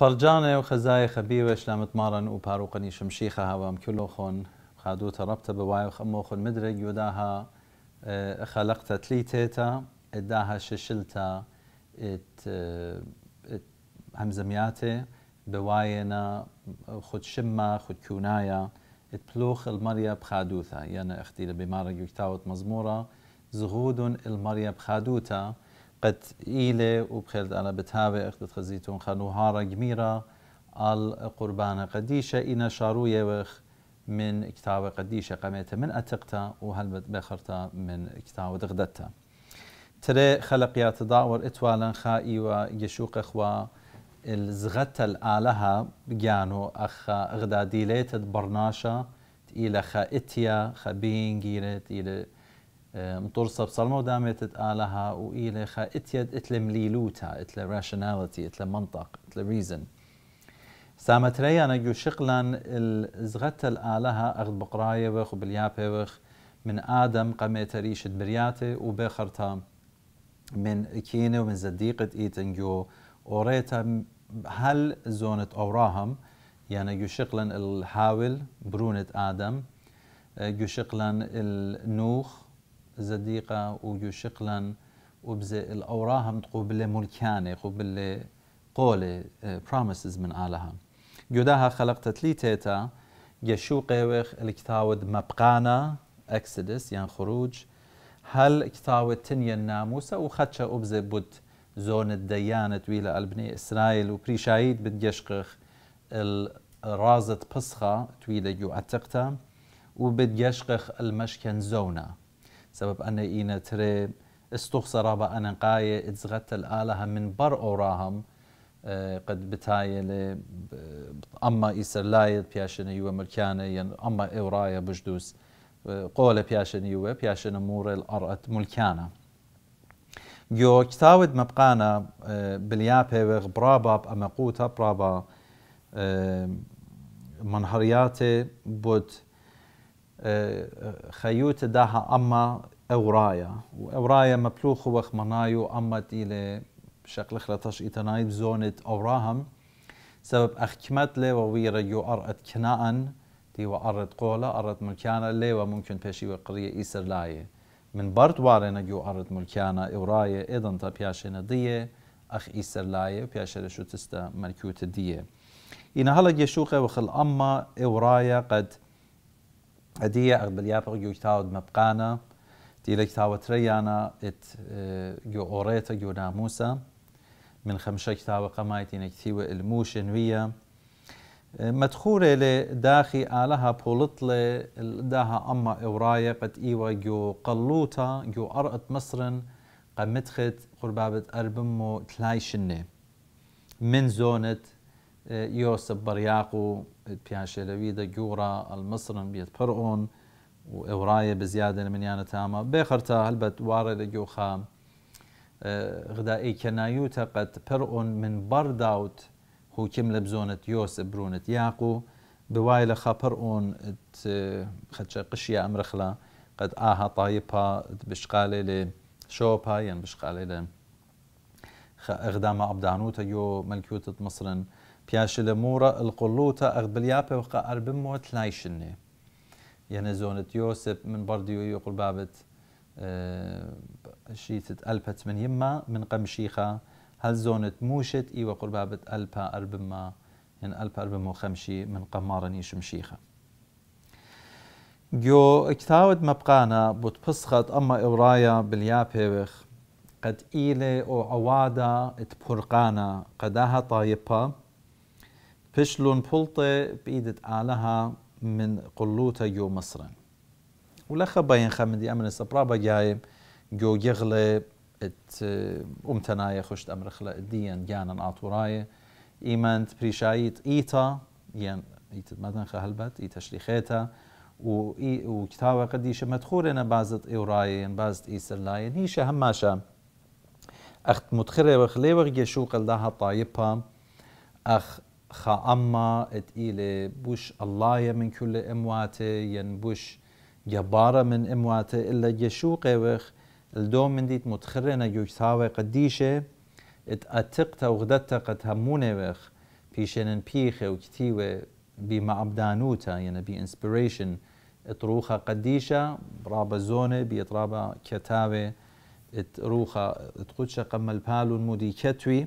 پەرجانێ وخزاي خبيرة خەبیوەش مارن وباروقني شمشيخة هوام كلو خون خادو تربت بواي وخمو خون خەمۆ خن خلقت یوداها اه، تيتا اداها اه، ششلتا اه، ات ات همزمياتي بواينا خد شمة خد كونايا ات بلوخ المريا بخادوثا يعني اختي لبي مارن يكتاوت مزمورة زغود المريا بخادوثا قد إيلة وبخلد أنا بتابع أخذت خزيتون خانوهارة جميرة آل قربانة قديشة إنا شاروية وخ من كتاوة قديشة قميتها من أتقتا وهل بخرتا من كتاوة دغدتا تري خلق يا اتوالا خائي ويشوق إخوة الزغتة الآلهة بجانو أخ اغدادي ليت برناشا إلى خا إتيا خا بينجيرت إلى مطرصة بصلمة ودامت آلها وإلى خا اتيد اتل مليلوتا اتل راشناليتي اتل منطق اتل ريزن سامت ري أنا جو شقلا الزغت الآلها أخذ وخ بقرايبخ وخ من آدم قميت ريشة برياتي وبخرتا من كينة ومن زديقة إيتن جو أوريتا هل زونة أوراهم يعني جو شقلا الحاول برونة آدم جو شقلا النوخ زديقة ويشقلن وبزي الأوراهم قبل ملكانة قبل قولة آه، promises من آلها جداها خلقت تلي تيتا جشو قيوخ الكتاود مبقانا اكسدس يعني خروج هل كتاود تنيا الناموسة وخدشا أبزي بود زون الديانة طويلة البني إسرائيل وبريشايد بتجشقخ الرازة بسخة بصخة طويلة أتقتا وبتجشقخ المشكن زونه سبب أن إينا تري استخسر بأن قاية اتزغت الآلهة من بر أوراهم آه، قد بتاية أما إيسر لايد بياشن بياشني ملكانة يعني أما إورايا بجدوس آه، قول بياشني بياشن مور الأرأة ملكانة جو كتاود مبقانا آه، باليابي وغبرابا بأمقوتا برابا منهرياتي بود خيوت داها أما أورايا وأورايا مبلوخ وخ منايو أما تيلي شكل خلطش إتنايب زونة أوراهم سبب أخكمت لي وويرا يو أرأت كناء تي وأرد قولا أرد ملكانا لي وممكن بشي وقرية إسر لاي من برد وارنا يو أرد ملكانا إورايا إذن تا بياشينا دي أخ إسر لاي بياشي شو تستا ملكوت دي إن هلا يشوخة وخل أما إورايا قد تاود ئەدیە تاود گوتاوت ات دیلەکتاوەترە یانە گۆڕێتە ناموسا من خەمشەکتاوە قەمایتی نەکتیوە ئلموش نویە آه، مدخورێ لێ داخی ئالەها پۆڵت لێ داها ئەمما ئێوڕایە قەت ئیوە إيوة گۆ قەلوتە گۆ ئەڕەت مەسرن قەمتخت قوربابت ئەربم و تلایشنێ من زونت إيه، يوسف برياقو و دا جورا گوڕە بيت بێت وإورايا بزيادة من يانا تاما بيخرتا هلبت تامە جوخا غدا اي كنايوتا قد غدائەی کەناوتە قەت پەرۆن من بەرداوت حوکم لە بزۆنت یۆسە برونت یاق و بوای لە خەپەرۆن خەچە قشیە ئەمرخلا قەت ئاها تایپا بشقالێ لێ شۆپا یان بشقالێ لە ئەغدامە ئەبدانوتە یۆ مصرن. پیاشه مورا القلوتا اغبلیاپه و قربم موت لایش نه يعني زونة یوسف من برديو قل بابت شیت آه، شيتة ألبت من يما من قمشيخة هل زونت موشت ای و قل بابت ما یعنی يعني ألبا مو خمشی من قمارني مشیخا جو اكتاود مبقانا بوت بسخت أما إورايا باليابيوخ قد إيلي أو عوادا تبرقانا قداها طايبا فشلون بلطة بإيدت آلها من قلوتا جو مصر ولخا باين خمدي أمن السبرابا جاي جو يغلي ات آه، امتنايا خشت أمر خلا الدين جانا آطوراي إيمان بريشايت إيتا يعني إيت مدن خهلبت إيتا شليخيتا و إي وكتاوة قديشة مدخورنا بازت إوراين بازت إيسلاين هيشة هماشة أخت مدخرة وخلي وغي شوق لها طايبها أخ خا أما إت تقيلة بوش الله من كل أمواته ين بوش جبارة من أمواته إلا يشوقي وخ الدوم من ديت متخرنا يجتاوي قديشة اتأتقتا وغدتا قد هموني وخ بيشنن بيخي وكتيوي بما أبدانوتا يعني بي انسبيريشن اتروخا قديشة برابا زونة بيترابا كتاوي اتروخا اتقدشا قمل بالو المودي كتوي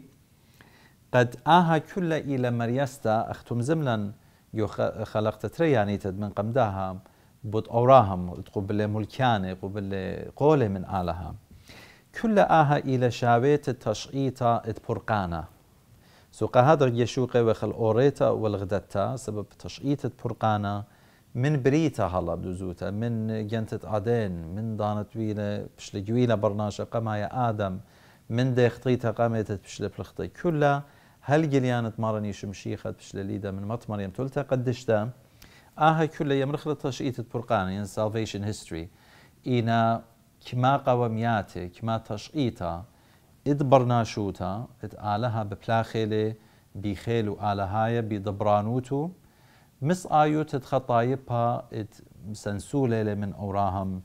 قد آها كل إلى مريستا أختم زملا يو خلقت تري يعني تد من قمداها بود أوراهم تقبل ملكاني قبل قول من آلها كل آها إلى شابيت التشعيطة اتبرقانا سو هذا يشوقي وخل أوريتا والغدتا سبب تشعيطة برقانا من بريتا هلا بدوزوتا من جنتة عدن من دانت ويلة بشل جويلة برناشة قماية آدم من دي خطيتا قامت بشل كلها هل جليان شمشي خد بش لليدا من مطمر يم تلتا قدشتا آها كل يم رخلطش إيت برقان يعني salvation history إنا كما قومياتي كما تشقيتا إد برناشوتا إد آلها ببلاخيلي بخيل وآلهايا بدبرانوتو مس آيو تتخطايبها إد سنسولة من أوراهم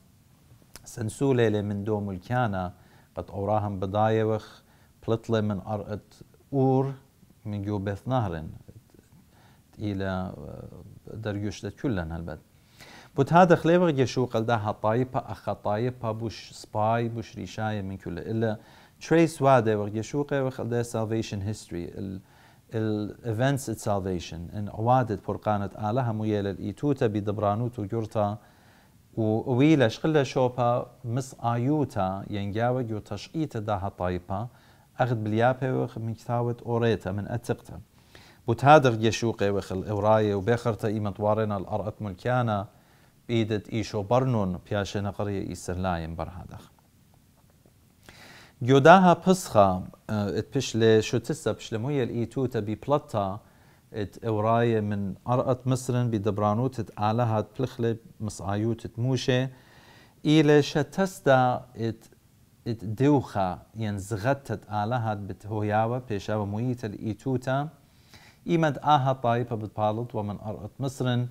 سنسولة من دوم الكانة قد أوراهم بدايوخ بلطلي من أرقت أور من بث نهر إلى آه، درجوشت كلن هالبد بوت هذا خليبر جشو قال ده هطايبا أخطايبا بوش سباي بوش ريشاي من كله إلا تريس واده وقت يشو قال قال ده salvation history ال ال events at salvation إن عوادة برقانة آلها ميال الإيتوتا بدبرانوت وجرتا وويلش قلة شوبا مس آيوتا ينجاو يو تشقيت ده هطايبا اخذ باليابه وخ من كتابة اوريتا من اتقتا وتهادغ يشوقي وخ الاورايه وبيخرتا ايمة وارنا الأرأت ملكانا بيدت ايشو برنون بياشي نقرية إيسر لاين برهادخ جوداها بسخة آه، اتبشلي شو تسا بش لموية الايتوتا ببلطة ات اورايه من أرأة مصر بدبرانوت ات آلها تبلخلي مصايوت تموشي إلى شتستا ات دوخا ين زغتت آلهات بتهوياوة بيشاوة مويت الإيتوتا إيمد آها طايبة بتبالط ومن أرقط مصر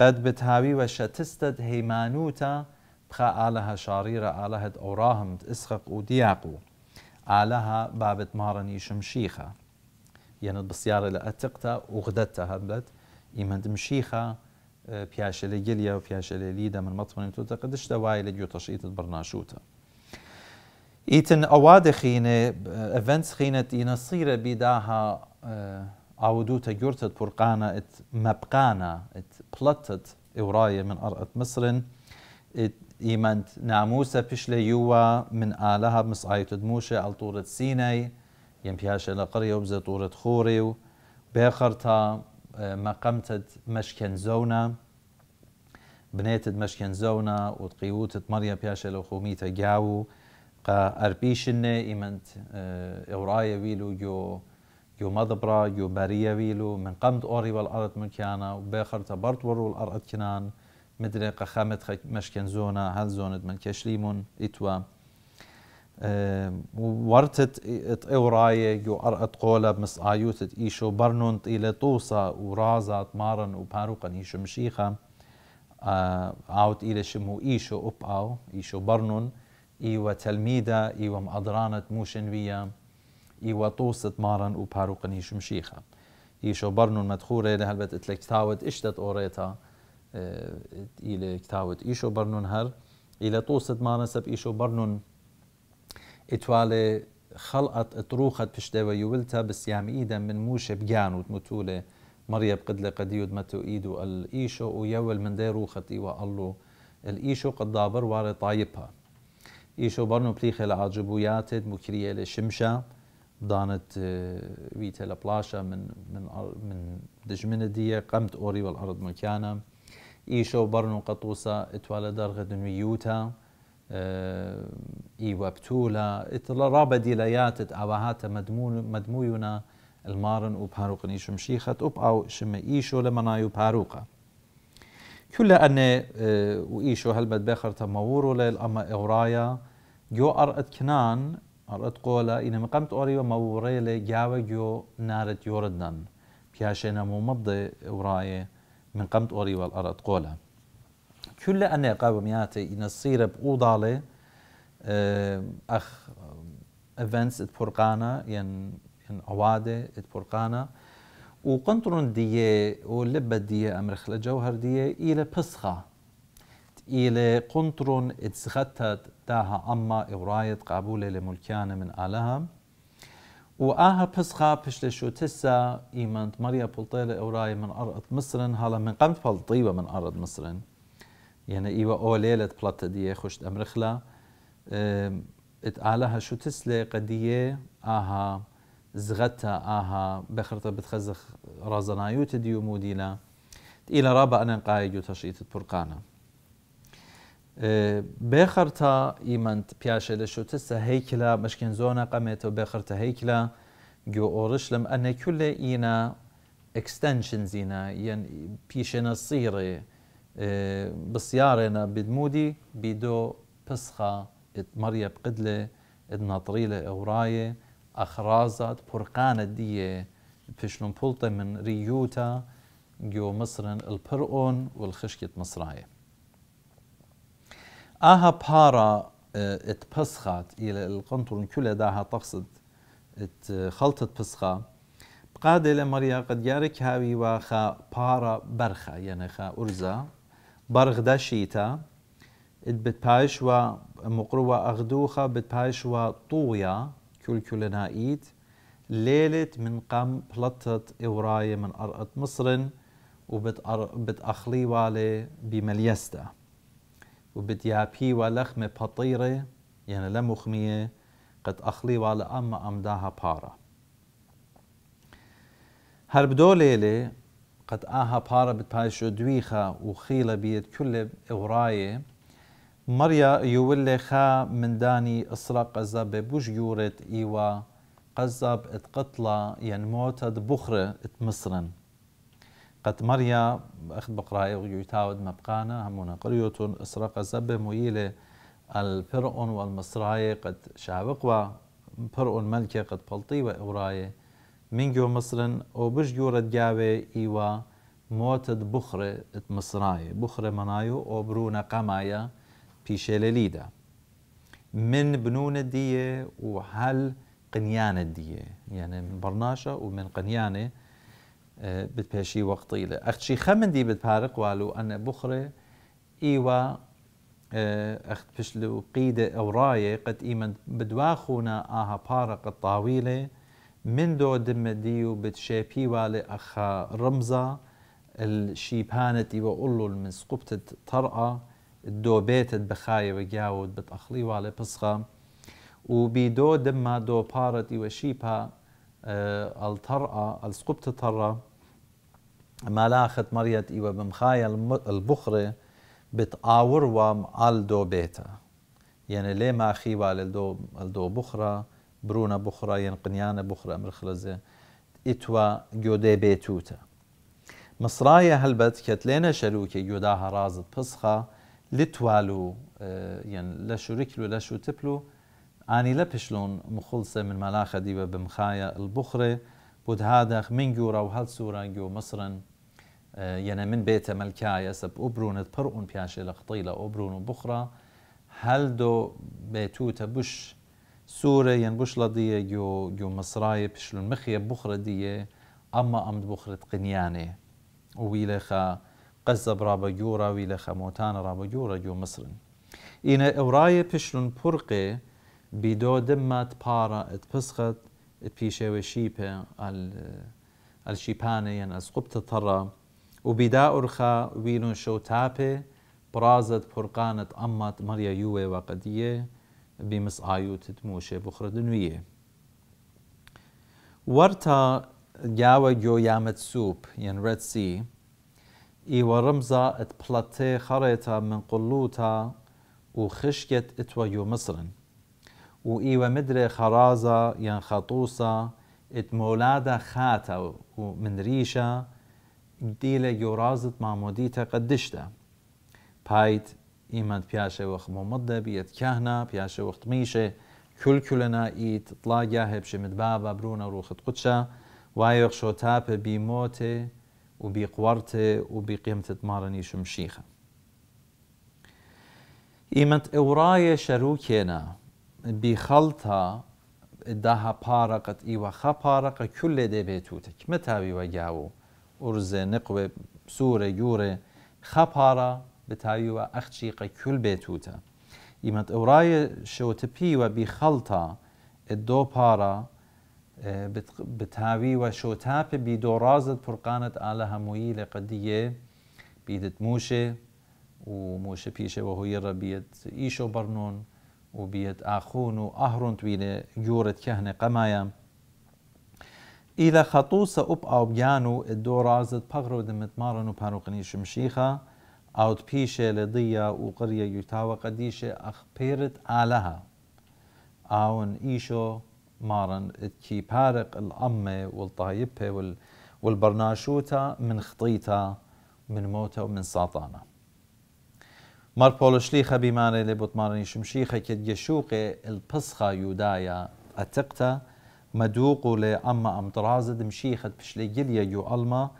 قد بتهاوي وشتستد هيمانوتا بخا آلها شاريرة آلهة أوراهم تسخق ودياقو آلها بابت مارني شمشيخة يعني بسيارة لأتقتا وغدتها هبلت إيمد مشيخة بياشة لجليا وبياشة لليدا من مطمئن توتا قدش دواي لجيو تشيط البرناشوتا ايتن اواد خينه ايفنتس خينت ينصيره بداها آه، عودوتا جورتت برقانا ات مبقانا ات بلتت اوراية من ارقة مصر ات ايمانت ناموسة بشلي يوا من آلها بمصعاية دموشة على طورة سيناي يمبياشة لقرية وبزة طورة خوري بيخرتا آه، مقامت مشكن زونا بنيتت مشكن زونا وتقيوتت مريا بياشة لخوميتا جاو اربيشنه ايمنت اورايا اه، ويلو يو يو مضبرا يو باريا ويلو من قمت اوري والارض من كانا وباخرتا برت ورو الارض كنان مدري قخامت مشكن زونا هل زونت من كشليمون اتوا اه، ورتت ات اورايه يو ارقت قولب مس ايوتت ايشو اه، برنون طيله طوصا ورازا مارن وباروقن ايشو مشيخه اوت الى شمو ايشو اوب او ايشو برنون ايوا تلميذا ايوا موشن ويا ايوا طوست مارن وباروقني شمشيخة ايشو برنون مدخورة لهلبت اتلا كتاوت اشتت اوريتا آه، إلى كتاوت إيشو برنون هر إلى توسط مارن سب إيشو برنون إتوالي خلقت اتروخت بشتوى يولتا بس يام إيدا من موش بجانو تمتولة مريب قدلة قديود متو إيدو الإيشو ويول من دي روخت إيوا الله الإيشو قد دابر واري طايبها ایشو برنو پلی خیل لە ئاجببوویاتت مکریە لە دانت اه، ویتە لە پلاشە من دژمنە دیە قەمت ئۆری بەڵ عرض مکیانە ئیشە و بەرن و قەتوسە ئتوالە دەرغە اه، ای وابتولا اتلا ڕابەدی لە یاتت مدمون مدمویونە المارن و پاروق نیشم شیخت ئاو او شم ایشو لمنایو و پاروقە كل أن اه، وإيشو هل بدبخر تمورو للأما إغرايا گو ارعت کنان ارعت قولا إن مقامت أوري وموريلة جاوة جو نارت يوردن نمو مضى وراي من قمت أوري والأرض قولا كل أن قاومياتي مياتي إن الصيرة بأوضالة أخ events تبرقانا ين ين عوادة تبرقانا وقنطرن دي ولبة دي أمر خلا جوهر دي إلى بسخة إلى قنطرن اتسغتت تاها أما إورايت قابولة لملكانة من آلها وآها بشل شو تسا إيمانت ماريا بلطيلة إوراي من أرض مصر هلا من قمت بلطيبة من أرض مصر يعني إيوا أو ليلة بلطة دي خشت أمرخلا إت اتقالها شو تسلي قدية آها زغتا آها بخرطة بتخزخ رازنايوت ديو ديومودينا إلى رابع أنا قايد تشيط البرقانه بخرتا ئیمەند پیاشە لە شوتسە هەیکلا مشکین زونا قەمێتەوە بێخەرتە هەیکلا گو ئۆڕش لەم ئەنەکولێ ئینە ئەکستەنشن زیینە یەن پیشێنە سیڕێ اه، بسیارێنە بدمودی بیدۆ پسخە مەریە بقد لێ ناطری لە ئەوڕایە ئەخرازات پرقانە دیە پشنم پڵتە من ريوتا جو مصر البرئون والخشكة مصرايه اها بارا آه، اتبسخت الى القنطرن كلها داها طفصت خلطت بسخه بقادل مريا قد يارك هاوي وخا بارا برخا يعني خا أرزا برغ دا شيتا بتبايش و مقروة أغدوخا بتبايش و طويا كل كل نائيت ليلة من قم بلطت إوراية من أرقة مصر وبتأخلي والي بمليستا وبتيابي ولخمة بطيرة يعني لا مخمية قد أخلي ولا أم أمداها بارا هرب هربدو ليلة قد آها بارا بتبايش دويخة وخيلة بيت كل وراية مريا يولي خا من داني إسرا قزب بوش يورت إيوا قزب اتقتلا يعني موتد بخرة اتمصرن قد مريا أخذ بقراي ويتاود مبقانا همون قريوتون اسرق زبه مويله الفرعون والمصراية قد شابقوا فرعون ملكة قد بلطي وإوراية من جو مصر وبش جو ردجاوي إيوا موتد بخرة مصراية بخرة منايو وبرونا قمايا ليدا من بنون الدية وحل قنيان الدية يعني من برناشة ومن قنيانة آه، بتبشي اخت شي خمن دي بتپارقوال و انا بخڕێ ايوا آه، اخت بشلو قيدة او راية قد ايمن بدواخونا اها بارق الطاويلة من دۆ دمەدی و بتشێپی والێ ئەخا ڕمزە الشيبانتي ايوا قلو من سقبت طرقة بيت بخاية وجاود بتأخلي والي بسخة وبيدو دما دو بارتي وشيبا آه، الطرقة السقبت طرقة ملاخت مريت إيوة بمخايا البخرة بتقاوروا دو بيتا يعني ليه ما خيوا لدو لدو بخرة برونا بخرة ينقنيانا يعني بخرة مرخلزة إتوا جودة بيتوتا مصرايا هلبت كتلينا شروكي جوداها رازت بصخة لتوالو آه، يعني لا لشو ركلو شو تبلو اني لا بشلون مخلصة من ملاخة إيوة ديبا بمخايا البخرة بود هذا من جورا وهل سورا جو مصرن يعني من بيت مەلکایە سب ئۆبرونت پڕ اون پیاشێ لە قتەی لە ئۆبرون و بش سوورە یەن بش لە دیە گۆ مەسرایە پیشلون مخیە بخرە دیە ئەمما ئەم بخرت قنیانێ وی لەخە قەزە برابە گۆرا وی لە خەمۆتانە ڕابە گۆرە گۆ مسرن ئینە ئەوڕایە پیشلون پڕقێ بیدۆ دمات پارە ئەت پسخت پیشێوە شیپە ئەلشیپانە وبداء أرخا ويلون شو تابه برازت فرقانة أمت مريا يوي وقدية بمس آيو تدموشة بخرد نوية ورتا جاوة جو يامت سوب ين ريد سي اي إيوه ورمزة ات بلاتي خريطة من قلوتا وخشيت اتوا يو مصرن و وإيوة مدري خرازا ين خطوصة ات مولادا خاتا ومن ريشة دیلە گۆڕازت مامۆدیتە قەدشتە پایت ئیمەند پیاشە وەخت مۆمەد دەبیێت کاهنا پیاشە وەختمیشێ کولکولەنا ئیت تڵاگیا هەبشمت با بە برونە ڕوخت قوچە وایە شۆتاپە بیمۆتێ و بیقوارتێ و بیقیمتت ماڕنی شمشیخە ئیمەند ئەوڕایە شەروکێنە بیخەڵتە داها پارەقت ئیوە خەپارەقە کول لێ دەبێت و تەکمە تاوی وەگاوە ارز نقو سور یور ئورزێ نقوێ سوورە گوورێ خەپارە بتاویوە ئەخچیقە کول بێتوتە شوت پی و بی خلطا دو خەڵتا دۆ پارە اه، بتاویوە شۆتاپە بی دو پڕقانت پرقانت هەموویی همویی لقدیه بیدت موشه و موشه پیشه و هوی را بید ایشو برنون و بید آخون و ئاهڕۆنتوی تویل یورت کهن قمایم إذا خطوصة أب أو بيانو الدو رازد بغرو دمت مارنو بانو قنيش مشيخة أو تبيشة لضية وقرية يتاوى قديشة أخ بيرت آلها أون إيشو مارن كي بارق الأمة والطايبة وال والبرناشوتة من خطيتها من موتة ومن ساطانة مر بولشليخة لبوت لبطمارني شمشيخة كد يشوقي البصخة يودايا أتقتا مدوق ل اما امطرازد مشيخة بشليجليا يو الما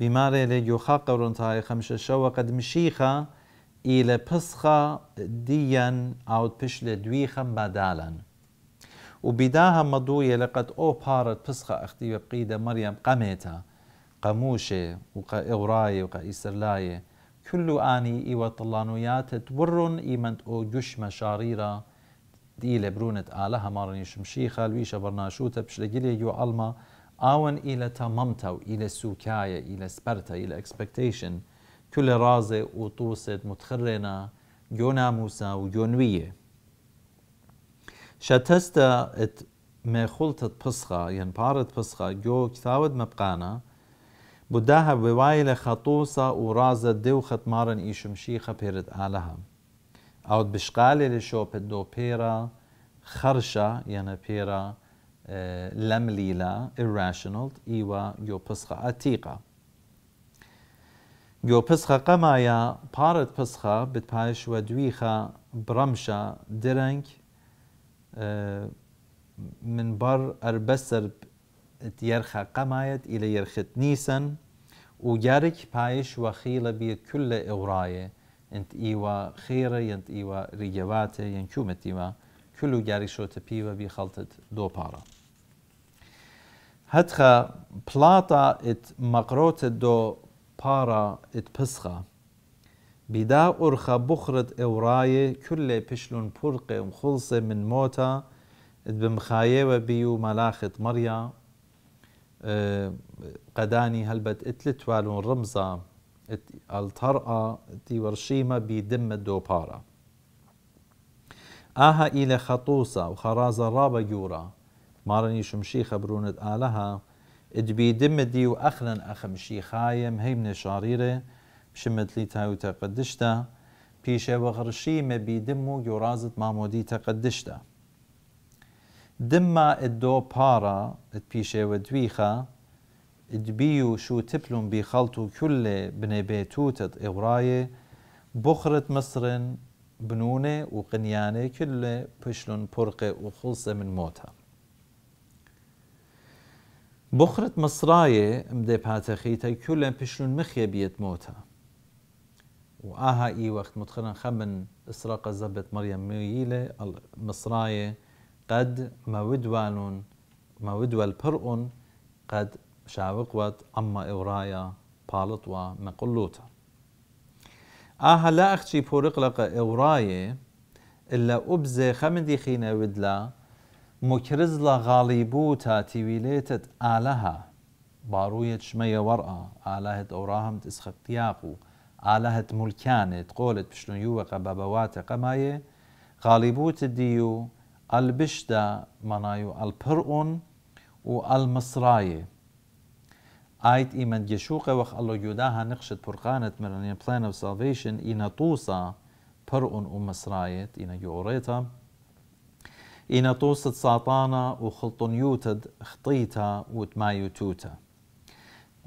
بماري لي يو خاقر تاي خمشة شوة قد مشيخة إلى بسخة ديان أو بشلي دويخا بدالا وبداها مضوية لقد أو بارت بسخة أختي بقيدة مريم قميتا قموشة وقا إغراية وقا إسرلاية كل آني إيوة طلانويات تورن إيمنت أو جشم شاريرة دي دیلە برونت ئالە هەماڕنیشمشی خالویشە بەرناشوتە پشلەگیرێکی لجلي ئەلما ئاون آون إلى و إلى سوكاية إلى سبرتا إلى اكسبكتيشن كل ڕازێ ئۆتۆسێت متخڕێنە جو ناموسا و گۆنویە شەتەستە مێخولتت پسخە یەن بسخة ين يعني بارت بسخة جو بوداها مبقانا لە خەتۆسا و ورازة دێو خەتمارن ئیشمشی خەپێرت بيرت آلهم ئاوت بشقالێ لێ شۆپت دۆ پێرە خەرشە یەنە پێرە irrational ايوا يو بسخة اتيقة يو بسخة قمايا بارت بسخة بتبايش ودويخة برمشة درنك آه، من بر ئەربەسەر يرخى قمايت إلى يرخت نيسن وجارك بايش وخيلة كل إغراية انت ايوا خيره ينت ايوا ريجواته ينكومت ايوا كلو جاري شوت بيوا بي خلطت دو بارا هتخا بلاطا ات مقروت دو بارا ات بسخه بدا أرخى بخرت إوراية كل بشلون برقة مخلصة من موتا ات بمخاية وبيو ملاخت مريا أه قداني هلبت اتلت والون رمزة الطرقة دي تيورشيما بدم دوبارا آها إلى خطوصة وخرازة رابا يورا مارني شمشي خبرونت آلها إد بيدم دي وأخلن أخمشي خايم هي من شاريرة شمت لي تاو تقدشتا بيشة وغرشيمة بيدمو يورازت مامودي تقدشتا دما الدو بارا بيشة ودويخة دبيو شو تبلون بخلطو كل بني بيتوت إغراية بخرة مصر بنونة وقنيانة كل بشلون برقة وخلصة من موتا بخرة مصراية مدي باتخيتا كل بشلون مخي بيت موتا وآها إي وقت متخلن خمن إسراق زبت مريم ميلة مصراية قد ما ودوالون ما ودوال برقن قد شاوق ود أما إورايا بالط مقلوتا آها لا اختي فورق بورقلق إورايا إلا ابز خمدي خينا ودلا مكرز مكرزلا غاليبوتا تيويليتت آلها باروية شمية ورا الها أوراهم تسخطياقو آلهت ملكانت قولت بشلون يوقع بابوات قماية غالبوت الديو البشدا منايو البرؤن والمصرايه آيت إيمان جشوقة وخ الله يداها نقشت برقانة مرنين بلان اوف سالفيشن إينا طوصة برؤن أم سرايت إينا يوريتا إينا طوصة ساطانة وخلطن يوتد خطيتا وتما يوتوتا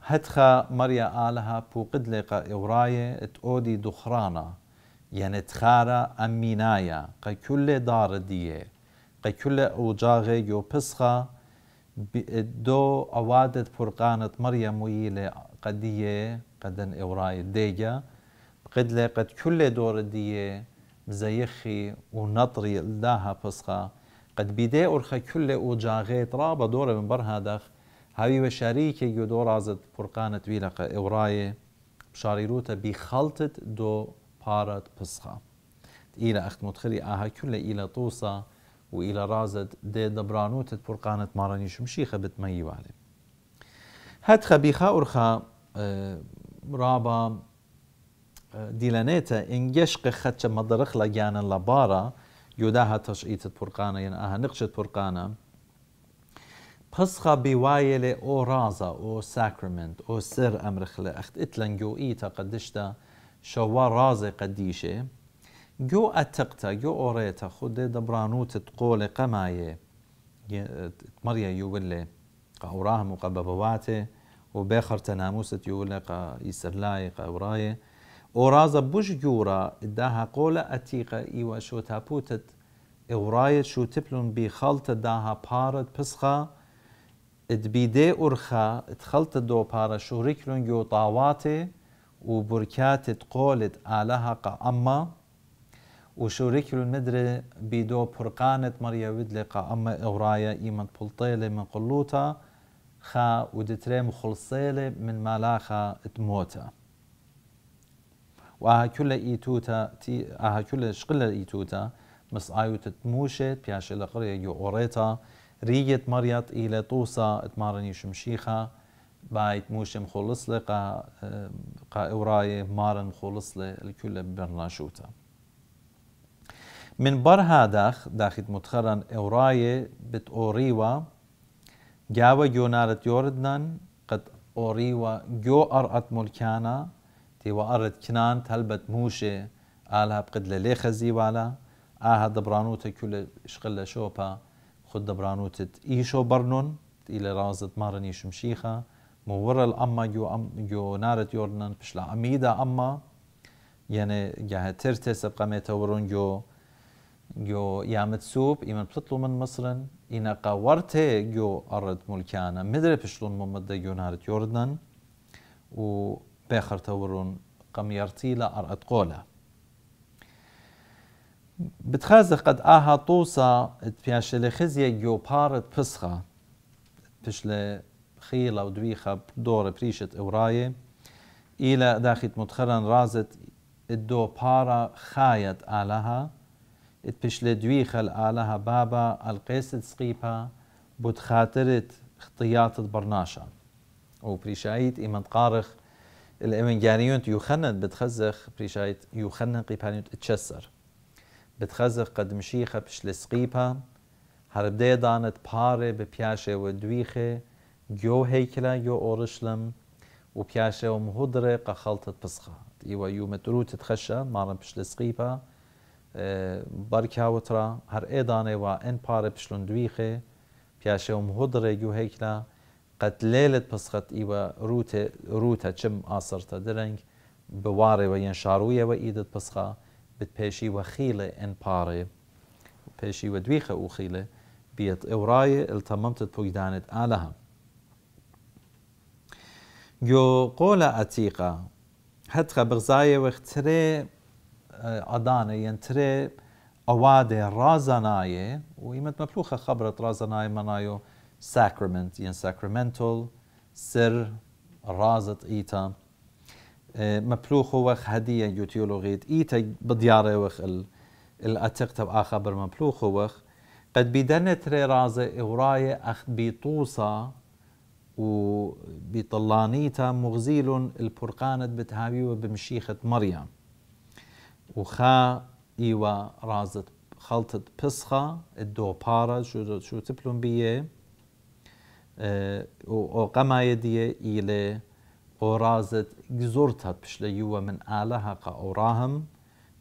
هتخا مريا آلها بو قدلقة إوراية تأودي دخرانا يعني تخارا أمينايا قي كل دار ديه قي كل أوجاغي يو بسخا دو أوادت فرقانة مريم ويلة قدية قدن إوراي ديجا قد قد كل دور دية مزيخي ونطري لداها فسخة قد بيدي أرخى كل أجاغيت رابا دورة من برها دخ هاي وشاريكي يو دور عزت فرقانة ويلة إوراي بشاريروتا بخلطة دو بارت فسخة إلى أخت مدخلي آها كل إلى طوصة وإلى رازد رازت دي دبرانوت برقانة ماراني شمشيخة بتميي والي هات خبيخة أرخا آه، رابا آه، ديلانيتا إن جشق خدش مدرخ لجانا لبارا يوداها يداها تشئيت برقانة ينقاها نقشة برقانة بسخة بوايلة أو رازا أو ساكرمنت أو سر امرخ لأخت إتلن جوئيتا قدشتا شوار رازي قديشة جو اتقتا جو اوريتا خود دبرانوت تقول قمايه مريا يولي قاوراهم وقببواته وباخر تناموس يولي قا يسرلاي قاوراي اورازا بوش جورا اداها قولة اتيقة ايوا شو تابوتت اوراي شو تبلون بي بخلطة داها بارد بسخا ادبيدي ارخا اتخلط دو بارا شو ريكلون جو طاواتي وبركات تقولت آلها قا أما وشوريكلو المدري بيدو برقانة مريا ودلقة أما إغرايا إيمان بلطيلة من قلوتا خا ودتري مخلصيلة من مالاخا تموتا وآها كل إيتوتا تي آها كل شقل إيتوتا مس آيو تتموشي بياش لقرية قرية يو أوريتا ريت مريت إلى طوسا اتمارني شمشيخا بايت موش مخلص لقا قا إوراي مارن مخلص لكل برناشوتا من بر هاداخ داخت متخرن اوراية بت اوريوا جاوا نارت يوردنن قد اوريوا جو ارأت ملكانا تي وارت كنان تلبت موشي آلها بقد للي خزيوالا آها دبرانوتا كل شغل شوبا خد دبرانوتا ايشو برنون إلى رازت مارني شمشيخة مورا الأما جو, أم جو نارت يوردنن بشلا أميدا أما يعني جاها ترتس بقامة ورون جو جو گو یامتسوب إيمان پتلو من مصر اینا قاورته جو ارد ملكانا مدري بشلون ممده گو نارت يوردن و باخر تورون قميرتي لا ارد قولا بتخازه قد آها طوسا تبياش لخزية جو بارد بسخة بشل خيلة ودويخة دور بريشة اوراية إلى داخل مدخرا رازت الدو بارا خايت آلها پیش لە دوی خەلعاە هەبا بە ئەلقێست سقیپە بوت خاترت اختیاتت بەرناشان و پریشاییت ایمان قارخ لە ئەوێنگیانیۆنت یوخەنت بتخەزخ پریشایت یوخەنە اتشسر چەسەر قد مشیخ خەپش لە هر بده دانت پارێ بە و دویخێ گۆ هیکلا یو ئۆرشلم و پیاشێوە مهودرێ قەخەڵتت پسخات ئیوە یو خەشە ماڕم پش لە سقیپە وترا هر ایدانه و ان پار پشلندویخه پیاشه هم هدره گو هیکلا قد لیلت پسخت ایوه روت روتا چم آسرتا درنگ بواره و ینشارویه و ایدت پسخا بت پیشی و خیله ان پاره پیشی و دویخه او خیله بيت اوراي التممت بوجدانت آلها قول قولة حتی بغزای بغزاية واختري ادانه ينتري اواده رازنايه ويمت مبلوخه خبرة رازناي منايو ساكرمنت ين ساكرمنتال سر رازت ايتا آه، مبلوخ وخ هديه يوتيولوغيت ايتا بدياره وخ الاتق تبقى خبر مبلوخ وخ قد بدنت رازة وراية أخت بيطوسة وبطلانيتا مغزيل البرقانة بتهاوي وبمشيخة مريم وخا ايوا رازت خلطة بسخة الدو بارا شو شو تبلون بيه اه او قما يديه إلى أورازت جزورتها يوا من آلها قا أوراهم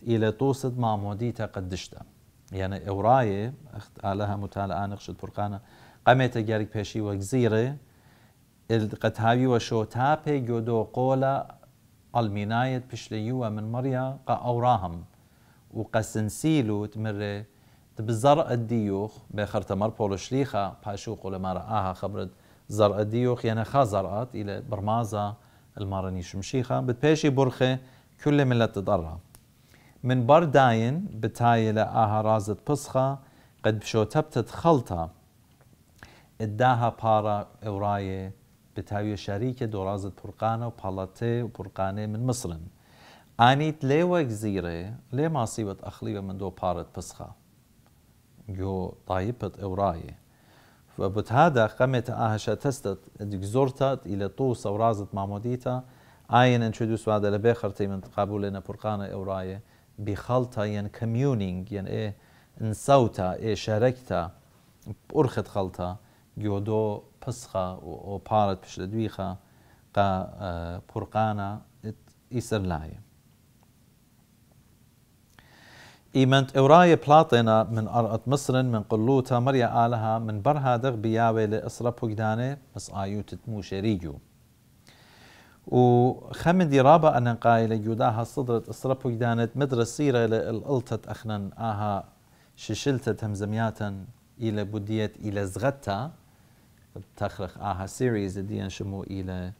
إلى توسد مع موديتا قدشتا يعني أوراية أخت آلها متالا آنقش البرقانة قمت جارك بيشي وجزيرة القتاوي تابي جودو قولا المينايت بشليوة من مريا قا أوراهم وقسنسيلو تمري تبزر الديوخ بآخر تمر بولو شليخة باشوقو لما رآها خبرت زرع الديوخ يعني خا زرعت إلى برمازة المارني شمشيخة بتباشي برخة كل من لا تضرها من داين بتاي لقاها رازت بصخة قد بشو تبتت خلطة اداها بارا اورايه بتاوي شريك دراز برقانة پرقانه و پالته و پرقانه من مصر آنيت لي وک لي ما ماسیبت أخلي من دو بارت بسخة جو طايبت اوراي هذا قمت اهشا تستت دكزورتات الى طوس سورازت ماموديتا اين انشدوس وادا لبيخرتي من تقابلنا برقانة اوراي بخلطة ين كميونينج ين ايه انسوتا ايه شاركتا بأرخة خلطة گۆدۆ پسخا و پارت پشت دویخا قا پرقانا آه، ایسر لایە ایمنت اورای پلاتینا من أرأة مصر من قلوتا مریا آلها من برها دغ بیاوی لإصرة پوگدانه مس آيو تتمو ریجو و خمدي رابا أن قايلة جوداها صدرت إصرة بوجدانت مدرسيرة للألتت أخنا آها ششلتت همزمياتا إلى بديت إلى زغتا تخرخ آها سيريز دي شمو إلى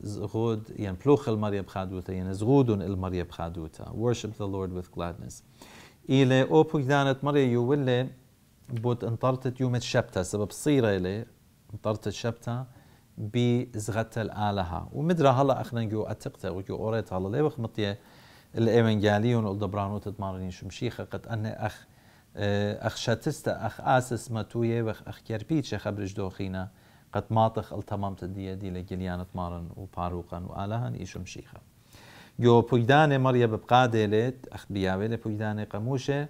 زغود ين بلوخ المريا بخادوتا ين زغودون المريا بخادوتا worship the Lord with gladness إلى أو بوكدانت مريا يو ولي بود انطرتت يومت شبتا سبب صيرة إلي انطرتت شبتة بزغت الآلهة ومدرا هلا أخنا جو أتقتا وجو أوريت هلا ليه وخمطية الإيمانجاليون والدبرانوت تتمارين شمشيخة قد أن أخ اخ شاتستا اخ اسس ما و اخ كربيت شخ ابرج دوخينا قد ماطخ التمام تديه دي لجليان باروقن و الهن ايشم شيخه جو بويدان مريا بقاده لت اخت بياوي لبوجدان قموشه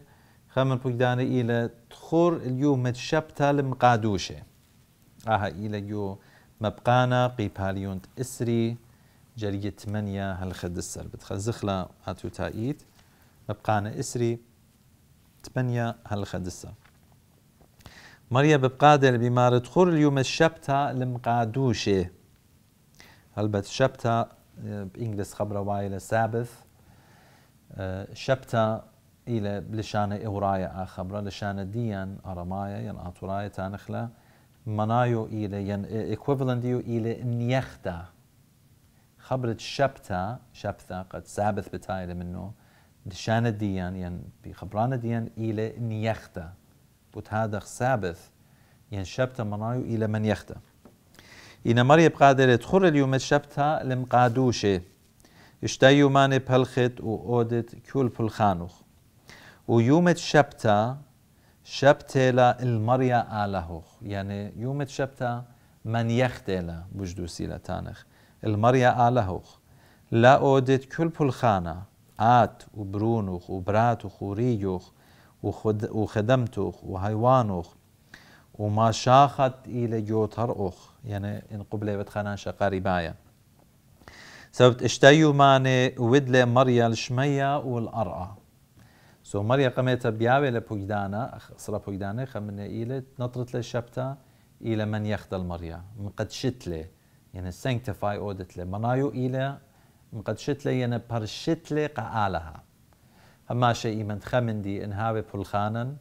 خمن بويدان الى تخور اليوم متشبته مقادوشه اها الى جو مبقانا قيباليونت اسري جريه 8 هالخد السر بتخزخلا اتو تايت مبقانا اسري تبنيا هالخدسة مريا ببقادر بمارة خور اليوم الشبتة المقادوشة هلبت شبتة بإنجلس خبرة وايلة سابث آه، شبتة إلى لشانة إورايا خبرة لشانة ديان أرمايا ين أطورايا تانخلا منايو إلى ين إكويفالنتيو إلى نيختا خبرة شبتة شبتة قد سابث بتايلة منه دشان الديان ين يعني بخبران الديان إلى نيختا بوت هذا سابث ين يعني شبت منايو إلى من يختا إن مريم قادرة تخر اليوم شبتها لمقادوشة اشتي يومان بهلخت وأودت كل بلخانوخ ويوم شبتها شبتلا المريا آلهوخ يعني يوم شبتها من يختلا بجدو تانخ المريا آلهوخ لا أودت كل بلخانه آت و و و و, برونوخ خد و خدمتوخ و وخدمتوخ و ما شاخت إلى جوتر أخ يعني إن قبلة بتخنان شقاربايا سبت اشتيو ماني ودلة مريا الشمية والأرأة سو مريا قمت بياوي لبوجدانا صرا بوجدانا خمنا إلى نطرت لشبتا إلى من يخدل مريا من قد شتلة يعني اودت audit منايو إلى مقدشت لي ين يعني برشت لي قالها هما شيء من خمن دي خمندي انهاوي بلخانا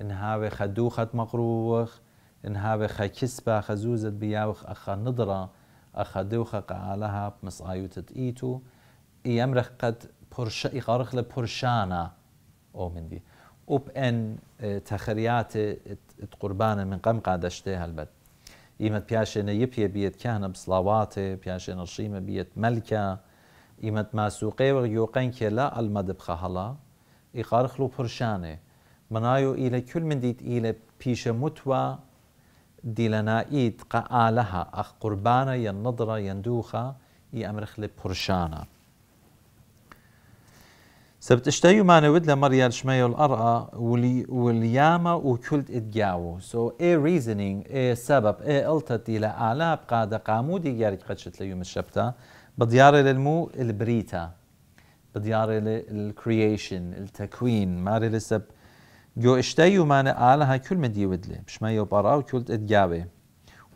هاوي خدوخت مقروخ إن هاوي خكسبة خزوزت بياوخ اخا نضرة اخا دوخة قالها بمصايوتة ايتو يمرخ قد برش يقارخ لبرشانا او من دي وب ان آه، تخريات قربانا من قم قادشته البد يمت بياشي نيبيا بيت كهنة بصلاواتي بياشي الشيمة بيت ملكة ئیمەت ماسووقێوە یۆقەن کێلا ئەلمە دبخە هەڵا ئیقارخل و پرشانێ منایو ئیلە کول من دیت ئیلە پیشە متوە دیلەنائیت قەعاالەها ئەخ قوربانە یەن نەدرە یەندوخە ئی ئەمرخل پرشانە سبتشتي ما نود لمريال شميو الأرأى ولي ولياما وكلد إدجاو so a e reasoning a سبب a التتي لأعلاب قاد قامودي يارك قد شتليو من الشبتة بضياري للمو البريتا بضياري للكرييشن التكوين ماري لسب جو اشتايو ومانا آلها كل ما ديودلي مش ما يبارا وكل اتجابي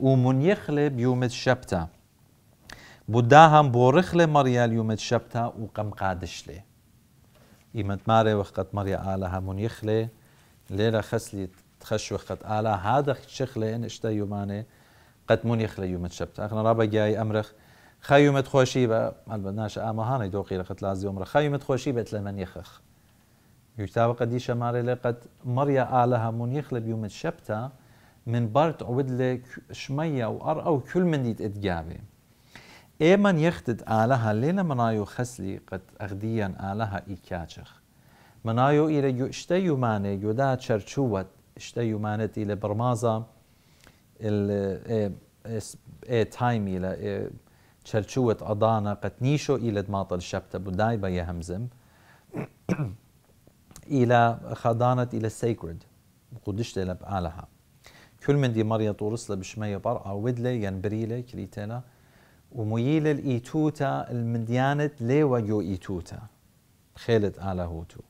ومن يخلي بيوم الشبتة بداهم بورخلي مريا اليوم الشبتة وقم قادشلي إيمت ماري وقت مريا آلها من يخلي ليلة خسلي تخش وقت آلها هذا شخلي إن اشتي ومانا قد من يخلي يوم الشبتة اخنا رابا جاي أمرخ خەی ومت خۆشی بە ئەلبە ناشە ئاماهانەی دۆقیرە قەت لازیۆمرە خەی خیومت خوشی به لە من یخخ یوتاوە قەدی شەمارێ لە قەت مەڕە ئالە هەمون یخ لە بیومت شەبتە من بارت عود لە شمەیە و ار او کل من دید ای من دیت ئەتگاوێ ئێمە یەختت ئالەها لێنە منای و خەسلی قەت ئەغدیان ئالەها ئیکاچخ منای و ئیرە شتە یومانێ گودا چەرچووەت شتە یومانەتی ال بەرمازە تایمی لە تشلشوت أضانا قد نيشو إلى دماطل شبتة بدايبة يا همزم إلى خضانت إلى السيكرد قدشت آلها كل من دي مريا طورس طورسلة بشمية برقة ودلة ينبريلة كريتلا وميلة الإيتوتا المديانة لي ويو إيتوتا خيلت آلة هوتو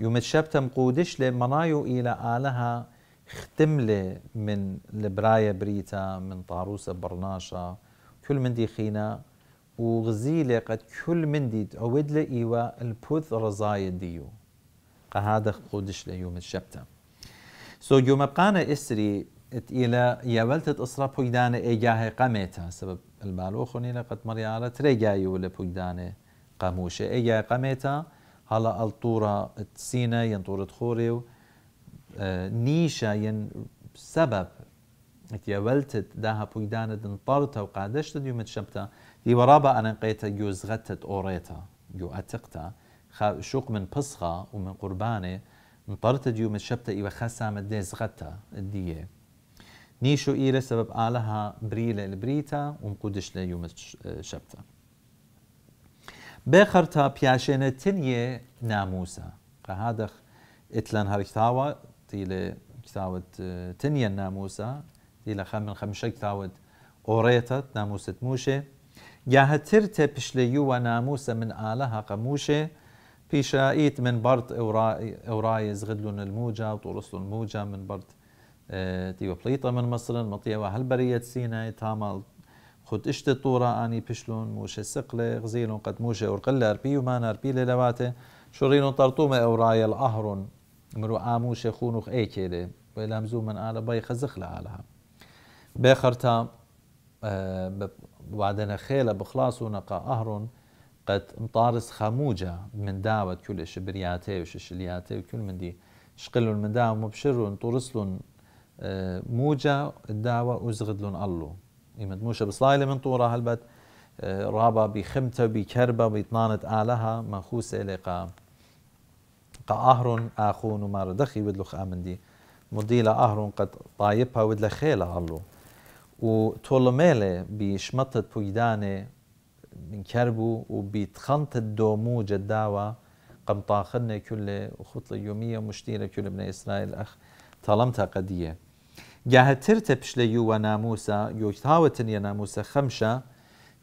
يومتشبت مقودش لي منايو إلى آلها ختملة من البراية بريتا من طاروسة برناشا كل من دي خينا وغزيلة قد كل من دي تعود لإيوا البوث رزايا ديو قهذا قودش ليوم الشبتة سو يوم بقانا إسري إلى يولت إسرا بويدانة إيجاه قميتا سبب البالو خوني لقد مريالة تريجايو لبويدانة قاموشة إيجاه قميتا هلا الطورة تسينا ينطورة خوري آه، نيشا ين سبب تيولتت داها بويداند انطرتا وقادشتت يوم تشبتا دي ورابا أنا قيتا جوز غتت أوريتا جو أتقتا شوق من بصخة ومن قربانة انطرت ديو متشبتا شبتا إيوا خسا مديز غتا الدية نيشو إيرا سبب آلها بريلة البريتا ومقودش ليوم شبتا بخرتا بياشينة تنية ناموسا هذا اتلان هر كتاوة تيلة كتاوة آه، تنية ناموسا دیل خم من خمشک تاود اوریتت ناموست موشه یا هتر تپشلیو و ناموس من آله قموشه پیش ایت من برد اورای اورای اورايز غدلون و وطورسلون موجا من برد آه، تيوا بليطة من مصر هل بریت سيناي تامل خود اشت طورا آنی پشلون موش السقلة غزیلون قد موشة ورقلة اربي وما نربي للواتة شرينو طرطومة اورای الاهرون مرو اموشة خونوخ ايكيلي ويلامزو من آلا باي خزخلة آلها باخر تام آه، وعدنا خيلة بخلاص ونقا أهرن قد مطارس خموجة من دعوة كل شبرياتي وششلياتي وكل من دي شقلون من دعوة مبشرون طرسلون آه، موجة الدعوة وزغدلون الله يمد موشة بصلايلة من طورة هلبت آه، رابا بخمتة بكربة بيطنانة آلها منخوسة لقا أهرن آخون وماردخي ودلخ دي مديلة أهرن قد طايبها خيلة الله و تولميلي بشمطة بويداني من كربو وبيتخنط الدومو قم طاخن كل خطلة يومية مشتيرة كل من إسرائيل أخ طالمتا قدية جاه ترت بشليو وناموسا يوكتاوتن يا ناموسا خمشة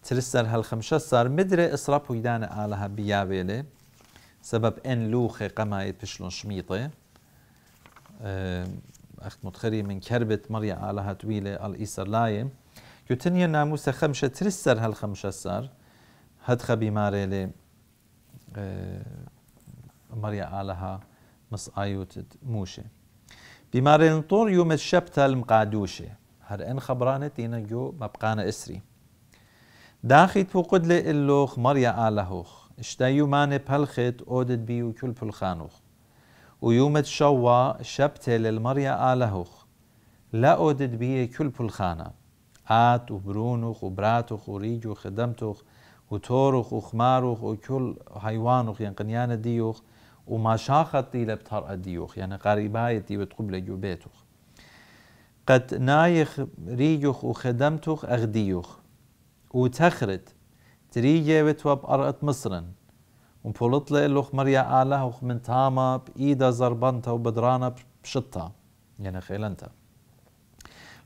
ترسل هالخمشة صار مدري إسرا بويداني آلها بيابيلي سبب ان لوخي قمايت بشلون شميطه أخت متخري من كربت مريا على هاتويلة الإيسر لايم كتنيا ناموسة خمشة ترسر هالخمشة سار هدخ بماري لي آه، مريا علىها مس آيوت موشة بماري نطور يوم الشبتة المقادوشة هر إن خبرانة دينا جو مبقانة إسري داخي توقد لي اللوخ مريا علىهوخ اشتايو ماني بهالخيت أودت بيو كل بلخانوخ ويومت شوا شبتة للمريا آلهوخ أودد بيه كل بلخانة آت وبرونوخ وبراتوخ وريجوخ خدمتوخ وطوروخ وخماروخ وكل حيوانوخ ينقنيان يعني ديوخ وما شاختي لبتر أديوخ يعني قريبايتي وتقبل جو بيتوخ قد نايخ ريجوخ وخدمتوخ أغديوخ وتخرت تريجي وتوب أرأت مصرن وبولط له مريا آله ومن تاما بإيدا زربنتا وبدرانا بشطة يعني خيلنتا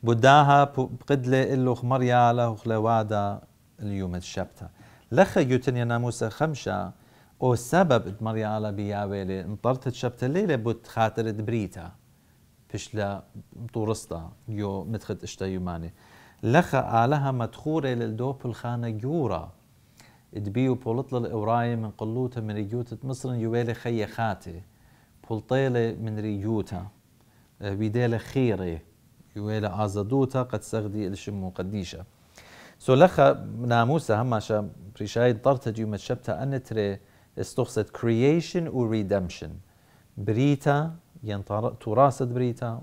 بداها بقدلة إلو مريا آله وخلوادا اليوم الشبتة لخ يوتن يا ناموسا خمشة أو سبب مريا آله بياويلي انطرت الشبتة ليلة بوت خاطر بريتا بشلا طورستا يو متخد اشتا يماني لخ آلها مدخورة للدوب الخانة يورا دبيو بولطل القوراية من قلوتها من ريوتة مصر يوالي خي خاتي بولطيلة من ريوتها آه، بيدالة خيري يوالي آزادوتا قد سغدي الشمو قديشة سو لخا ناموسا هما شا ناموسة هماشا جيو متشبتا أن تري استخصت creation و redemption بريتا ين تراست بريتا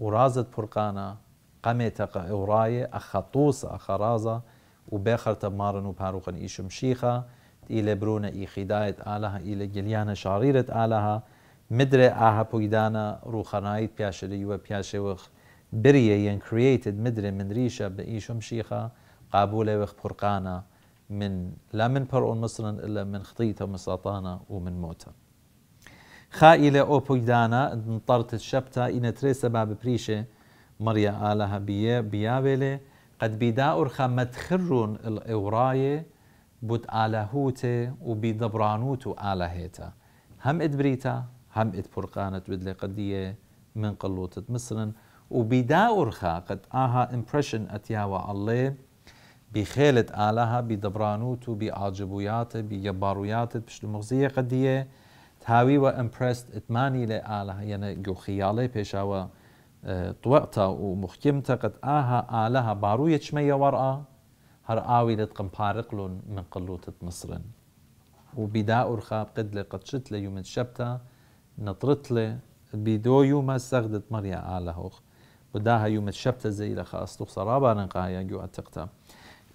ورازت برقانا قمتا قوراية أخطوس أخرازة و بخرتە ماڕن و پاروخن ئیشم شیخە ئیلە برونە ئیخیدایت ئالەها ئیلە گلیانە شاڕیرت ئالەها مدرێ ئاها پویدانە ڕوخەنایت پیاشری وخ پیاشێوەخ بریە یەن کریتت من منریشە بە ئیشم شیخە قابولێ وەخ پڕقانە من لا من پەرۆن مسرن إلا من خطیتە مساتانە و من مۆتە. خائلة أو بوجدانا انطرت الشبتة إن تريسة سباب بريشة مريا آلها بيا بيابلة قد بيداور خمت خرون الإوراية بود آلهوتة وبيدبرانوتو آلهيتا هم إدبريتا هم إدبرقانة بدلي قدية من قلوطة مصر وبيداور خا قد آها إمبرشن أتياوا الله بخيلة آلها بدبرانوتو بآجبوياته بجباروياته بشل مغزية قدية تهاوي وإمبرست إتماني لآلها يعني جو خيالي بيشاوا طوقتا ومخيمتا قد آها آلها بارو يتشمي ورقة هر آوي لتقم بارقلون من قلوتة مصر وبداء رخاب قدلة قد شتلة يوم شبتا لي بدو يوم سغدت مريا آلهوخ وداها يوم شبتا زي لخا أصدق صرابا نقايا جو أتقتا